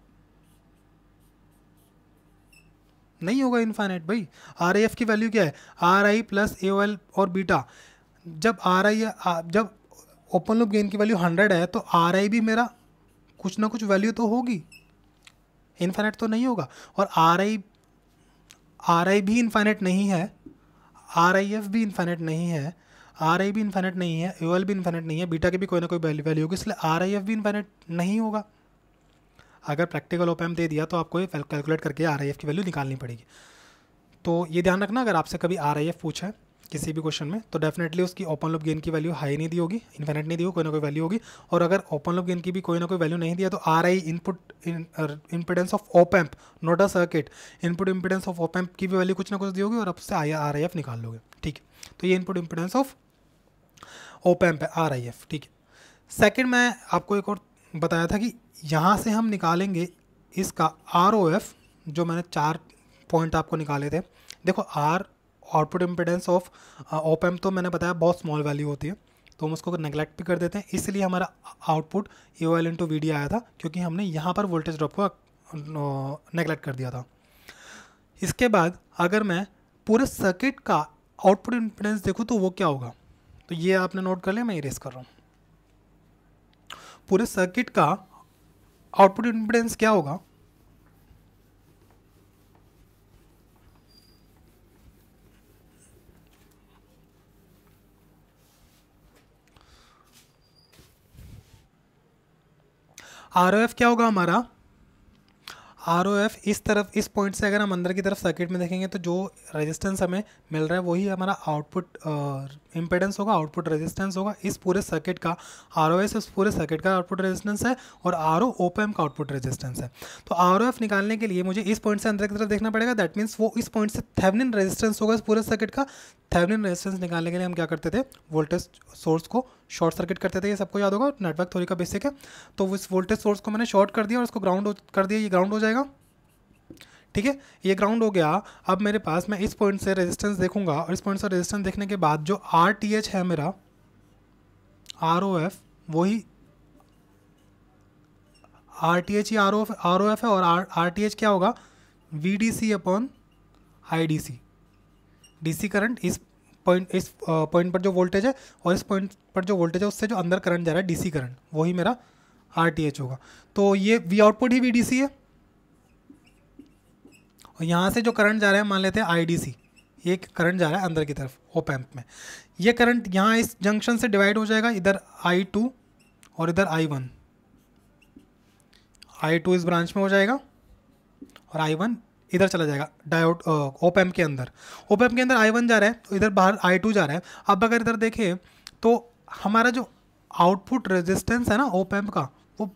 Speaker 1: नहीं होगा इन्फाइनेट भाई आर आई एफ की वैल्यू क्या है R I plus A L और बीटा जब आर आई जब ओपन लूप गेन की वैल्यू हंड्रेड है तो आर आई भी मेरा कुछ ना कुछ वैल्यू तो होगी इन्फाइनेट तो नहीं होगा और आर आई आर आई भी इन्फाइनेट नहीं है आर आई एफ भी इन्फाइनेट नहीं है आर आई भी इन्फाइनेट नहीं है यू एल भी इन्फाइनेट नहीं है बीटा की भी कोई ना कोई वैल्यू होगी इसलिए आर आई एफ भी इन्फाइनेट नहीं होगा अगर प्रैक्टिकल ओपैम दे दिया तो आपको ये कैलकुलेट करके आर आई एफ की वैल्यू निकालनी पड़ेगी तो ये ध्यान रखना अगर आपसे कभी आर आई एफ पूछे किसी भी क्वेश्चन में तो डेफिनेटली उसकी ओपन लूप गेन की वैल्यू हाई नहीं दी होगी इन्फिनेट नहीं दी होगी कोई ना कोई वैल्यू होगी और अगर ओपन लूप गेन की भी कोई ना कोई वैल्यू नहीं दिया तो R I input impedance of amp not a circuit input impedance of op amp की भी वैल्यू कुछ ना कुछ दी होगी और आपसे आई आर आई एफ निकाल लोगे ठीक है तो ये इनपुट इम्पिडेंस ऑफ एम्प है आर आई एफ ठीक है सेकेंड मैं आपको एक और बताया था कि यहाँ से हम निकालेंगे इसका आर ओ एफ जो मैंने चार पॉइंट आपको निकाले थे देखो R output impedance of op amp तो मैंने बताया बहुत स्मॉल वैल्यू होती है तो हम उसको नेगलेक्ट भी कर देते हैं इसलिए हमारा output A O L to V D आया था क्योंकि हमने यहाँ पर वोल्टेज ड्रॉप को नेगलेक्ट uh, कर दिया था इसके बाद अगर मैं पूरे सर्किट का आउटपुट इम्पिडेंस देखूँ तो वो क्या होगा तो ये आपने नोट कर लिया मैं इरेज कर रहा हूँ पूरे सर्किट का आउटपुट इम्पिडेंस क्या होगा आर ओ एफ क्या होगा हमारा आर ओ एफ इस तरफ इस पॉइंट से अगर हम अंदर की तरफ सर्किट में देखेंगे तो जो रेजिस्टेंस हमें मिल रहा है वही हमारा आउटपुट इम्पेडेंस होगा आउटपुट रेजिस्टेंस होगा इस पूरे सर्किट का आर ओ एस इस पूरे सर्किट का आउटपुट रेजिस्टेंस है और आर ओ ओप एम का आउटपुट रेजिस्टेंस है तो आर ओ एफ निकालने के लिए मुझे इस पॉइंट से अंदर की तरफ देखना पड़ेगा दैट मीन्स वो इस पॉइंट से थेवनिन रेजिस्टेंस होगा इस पूरे सर्किट का थेवनिन रेजिस्टेंस निकालने के लिए हम क्या करते थे वोल्टेज सोर्स को शॉर्ट सर्किट करते थे ये सबको याद होगा नेटवर्क थोड़ी का बेसिक है तो उस वोल्टेज सोर्स को मैंने शॉर्ट कर दिया और उसको ग्राउंड कर दिया ये ग्राउंड हो जाएगा ठीक है ये ग्राउंड हो गया अब मेरे पास मैं इस पॉइंट से रेजिस्टेंस देखूंगा और इस पॉइंट से रेजिस्टेंस देखने के बाद जो आर टी एच है मेरा आर ओ एफ वही आर टी एच ही R O F R O F है और आर आर टी एच क्या होगा V D C upon I D C D C current इस पॉइंट इस पॉइंट पर जो वोल्टेज है और इस पॉइंट पर जो वोल्टेज है उससे जो अंदर करंट जा रहा है डीसी करंट वही मेरा आर होगा तो ये वी आउटपुट ही वी है और यहाँ से जो करंट जा रहा है मान लेते हैं आई ये करंट जा रहा है अंदर की तरफ ओप एम्प में ये करंट यहाँ इस जंक्शन से डिवाइड हो जाएगा इधर आई टू और इधर आई वन आई टू इस ब्रांच में हो जाएगा और आई वन इधर चला जाएगा डायोड एम के अंदर एम के अंदर आई वन जा रहा है तो इधर बाहर आई टू जा रहा है अब अगर इधर देखें तो हमारा जो आउटपुट रेजिस्टेंस है ना एम का वो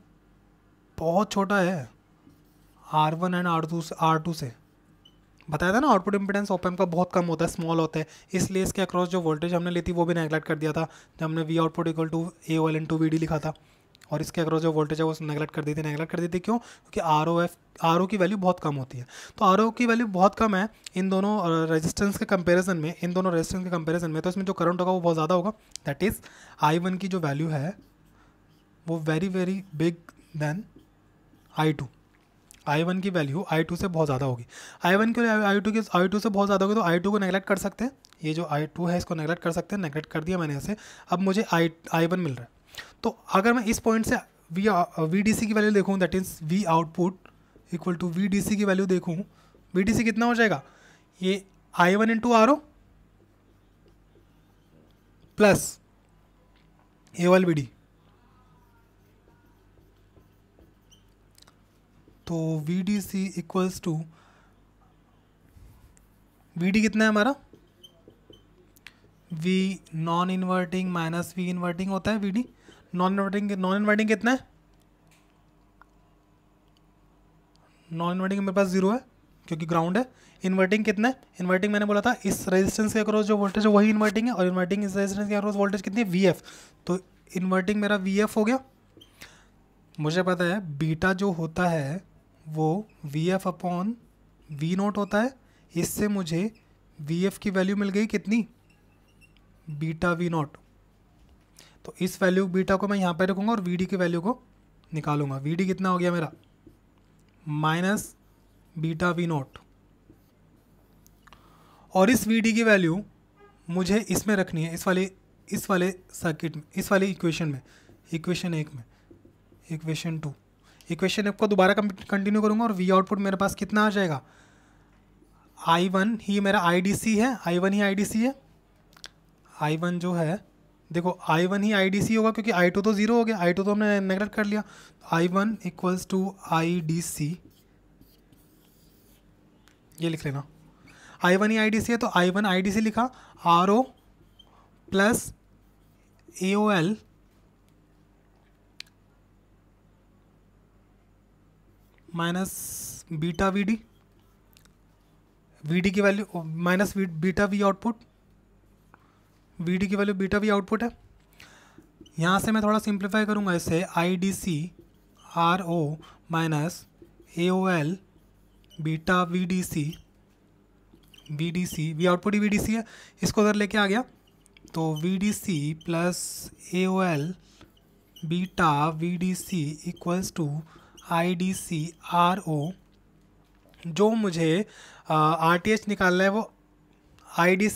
Speaker 1: बहुत छोटा है R one and R two से आर टू से बताया था ना आउटपुट ओप एम का बहुत कम होता है स्मॉल होता है इसलिए इसके अक्रॉस जो वोल्टेज हमने ली थी वो भी नेगलेक्ट कर दिया था जब हमने V output equal to A O L into V D लिखा था और इसके अगर जो वोल्टेज है वो नेगलेक्ट कर देती है नेगलेक्ट कर देती क्यों क्योंकि R O F R O की वैल्यू बहुत कम होती है तो आर ओ की वैल्यू बहुत कम है इन दोनों रेजिस्टेंस के कंपेरिजन में इन दोनों रेजिस्टेंस के कंपेरिजन में तो इसमें जो करंट होगा वो बहुत ज़्यादा होगा दैट इज़ आई वन की जो वैल्यू है वो very very big then I two I one की वैल्यू आई टू से बहुत ज़्यादा होगी आई वन की आई टू की आई टू से बहुत ज़्यादा होगी तो आई टू को नेगलेक्ट कर सकते हैं ये जो आई टू है इसको नेगलेक्ट कर सकते हैं नेगलेक्ट कर दिया मैंने इसे अब मुझे आई आई वन मिल रहा है तो अगर मैं इस पॉइंट से वी वी डी सी की वैल्यू देखूँ that is V output equal to V D C की वैल्यू देखूँ वी डी सी कितना हो जाएगा ये I one into R O plus A वाल बी डी तो V D C equals to V D कितना है हमारा V non inverting minus V inverting होता है V D non inverting non inverting कितना है नॉन इन्वर्टिंग मेरे पास जीरो है क्योंकि ग्राउंड है इन्वर्टिंग कितना है इन्वर्टिंग मैंने बोला था इस रेजिस्टेंस के अक्रॉस जो वोल्टेज है वही इन्वर्टिंग है और इन्वर्टिंग इस रेजिस्टेंस के अक्रॉस वोल्टेज कितनी है वी एफ तो इन्वर्टिंग मेरा वी एफ हो गया मुझे पता है बीटा जो होता है वो V F upon V naught होता है इससे मुझे वी एफ की वैल्यू मिल गई कितनी बीटा वी नोट तो इस वैल्यू बीटा को मैं यहाँ पर रखूँगा और वी डी की वैल्यू को निकालूंगा वी डी कितना हो गया मेरा माइनस बीटा वी नोट और इस वी डी की वैल्यू मुझे इसमें रखनी है इस वाले इस वाले सर्किट में इस वाले इक्वेशन में इक्वेशन एक में इक्वेशन टू इक्वेशन एक को दोबारा कंटिन्यू करूँगा और वी आउटपुट मेरे पास कितना आ जाएगा आई वन ही मेरा आई डी सी है I one he I D C है आई वन जो है देखो I one he I D सी होगा क्योंकि आई टू तो ज़ीरो हो गया आई टू तो हमने नेगलेक्ट कर लिया I one equals to I D C ये लिख लेना I one he I D C है तो आई वन आई डी सी लिखा R O plus A O L minus beta V D V D की value minus beta V output V D की value beta भी output है यहाँ से मैं थोड़ा सिंप्लीफाई करूँगा इसे I D C R O minus A O L beta V D C V D C V output ही वी डी सी है इसको उधर लेके आ गया तो V D C plus A O L beta V D C equals to I D C R O जो मुझे आर टी एच निकालना है वो I D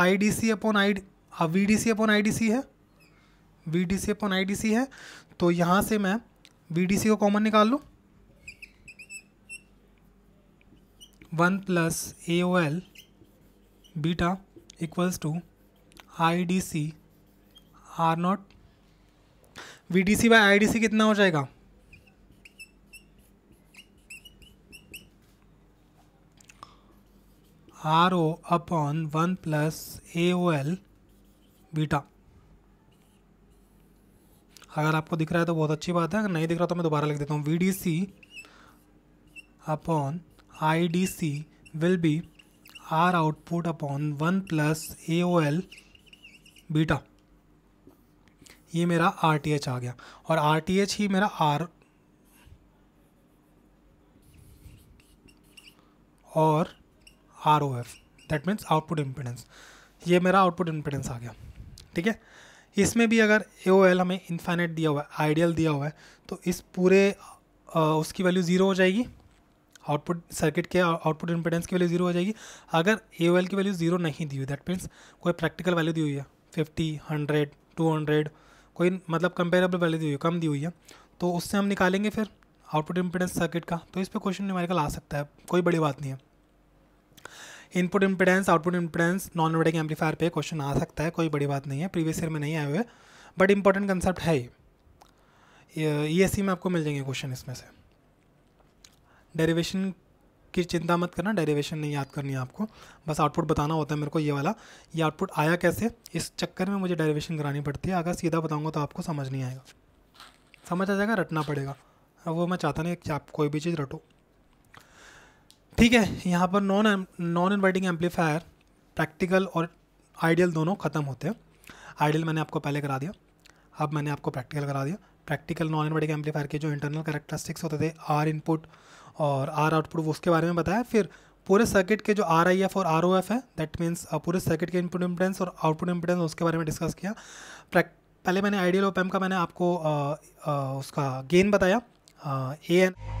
Speaker 1: I D C upon I अब V D C upon I D C है V D C upon I D C है तो यहाँ से मैं वी डी सी को कॉमन निकाल लूँ one plus A O L beta equals to I D C R naught V D C by I D C कितना हो जाएगा R O upon one plus A O L beta अगर आपको दिख रहा है तो बहुत अच्छी बात है अगर नहीं दिख रहा तो मैं दोबारा लिख देता हूँ V D C upon I D C will be R output upon one plus A O L beta ये मेरा आर टी एच आ गया और आर टी एच ही मेरा आर और R O F that means output impedance ये मेरा output impedance आ गया ठीक है हाँ। इसमें भी अगर ए ओ एल हमें इन्फाइनेट दिया हुआ है आइडियल दिया हुआ है तो इस पूरे आ, उसकी वैल्यू ज़ीरो हो जाएगी आउटपुट सर्किट के आउटपुट इम्पेडेंस की वैल्यू ज़ीरो हो जाएगी अगर ए ओ एल की वैल्यू ज़ीरो नहीं दी हुई दैट मीन्स कोई प्रैक्टिकल वैल्यू दी हुई है फिफ्टी हंड्रेड टू हंड्रेड कोई मतलब कंपेरेबल वैल्यू दी हुई कम दी हुई है तो उससे हम निकालेंगे फिर आउटपुट इम्पेडेंस सर्किट का तो इस पर क्वेश्चन हमारे कल आ सकता है कोई बड़ी बात नहीं है input impedance output impedance non inverting amplifier पे क्वेश्चन आ सकता है कोई बड़ी बात नहीं है प्रीवियस ईयर में नहीं आए हुए बट इंपॉर्टेंट कंसेप्ट है ये सी में आपको मिल जाएंगे क्वेश्चन इसमें से डेरिवेशन की चिंता मत करना डेरिवेशन नहीं याद करनी है आपको बस आउटपुट बताना होता है मेरे को ये वाला ये आउटपुट आया कैसे इस चक्कर में मुझे डेरिवेशन करानी पड़ती है अगर सीधा बताऊँगा तो आपको समझ नहीं आएगा समझ आ जाएगा रटना पड़ेगा अब वो मैं चाहता नहीं कि आप कोई भी चीज़ रटो ठीक है यहाँ पर non non inverting amplifier practical और आइडियल दोनों ख़त्म होते हैं आइडियल मैंने आपको पहले करा दिया अब मैंने आपको प्रैक्टिकल करा दिया प्रैक्टिकल नॉन इन्वर्टिंग एम्पलीफायर के जो इंटरनल करेक्टरिस्टिक्स होते थे आर इनपुट और आर आउटपुट वो उसके बारे में बताया फिर पूरे सर्किट के जो आर आई एफ और आर ओ एफ है दैट मीन्स पूरे सर्किट के इनपुट इम्पिडेंस और आउटपुट इम्पिडेंस उसके बारे में डिस्कस किया पहले मैंने आइडियल ओपैम का मैंने आपको आ, आ, उसका गेन बताया ए एन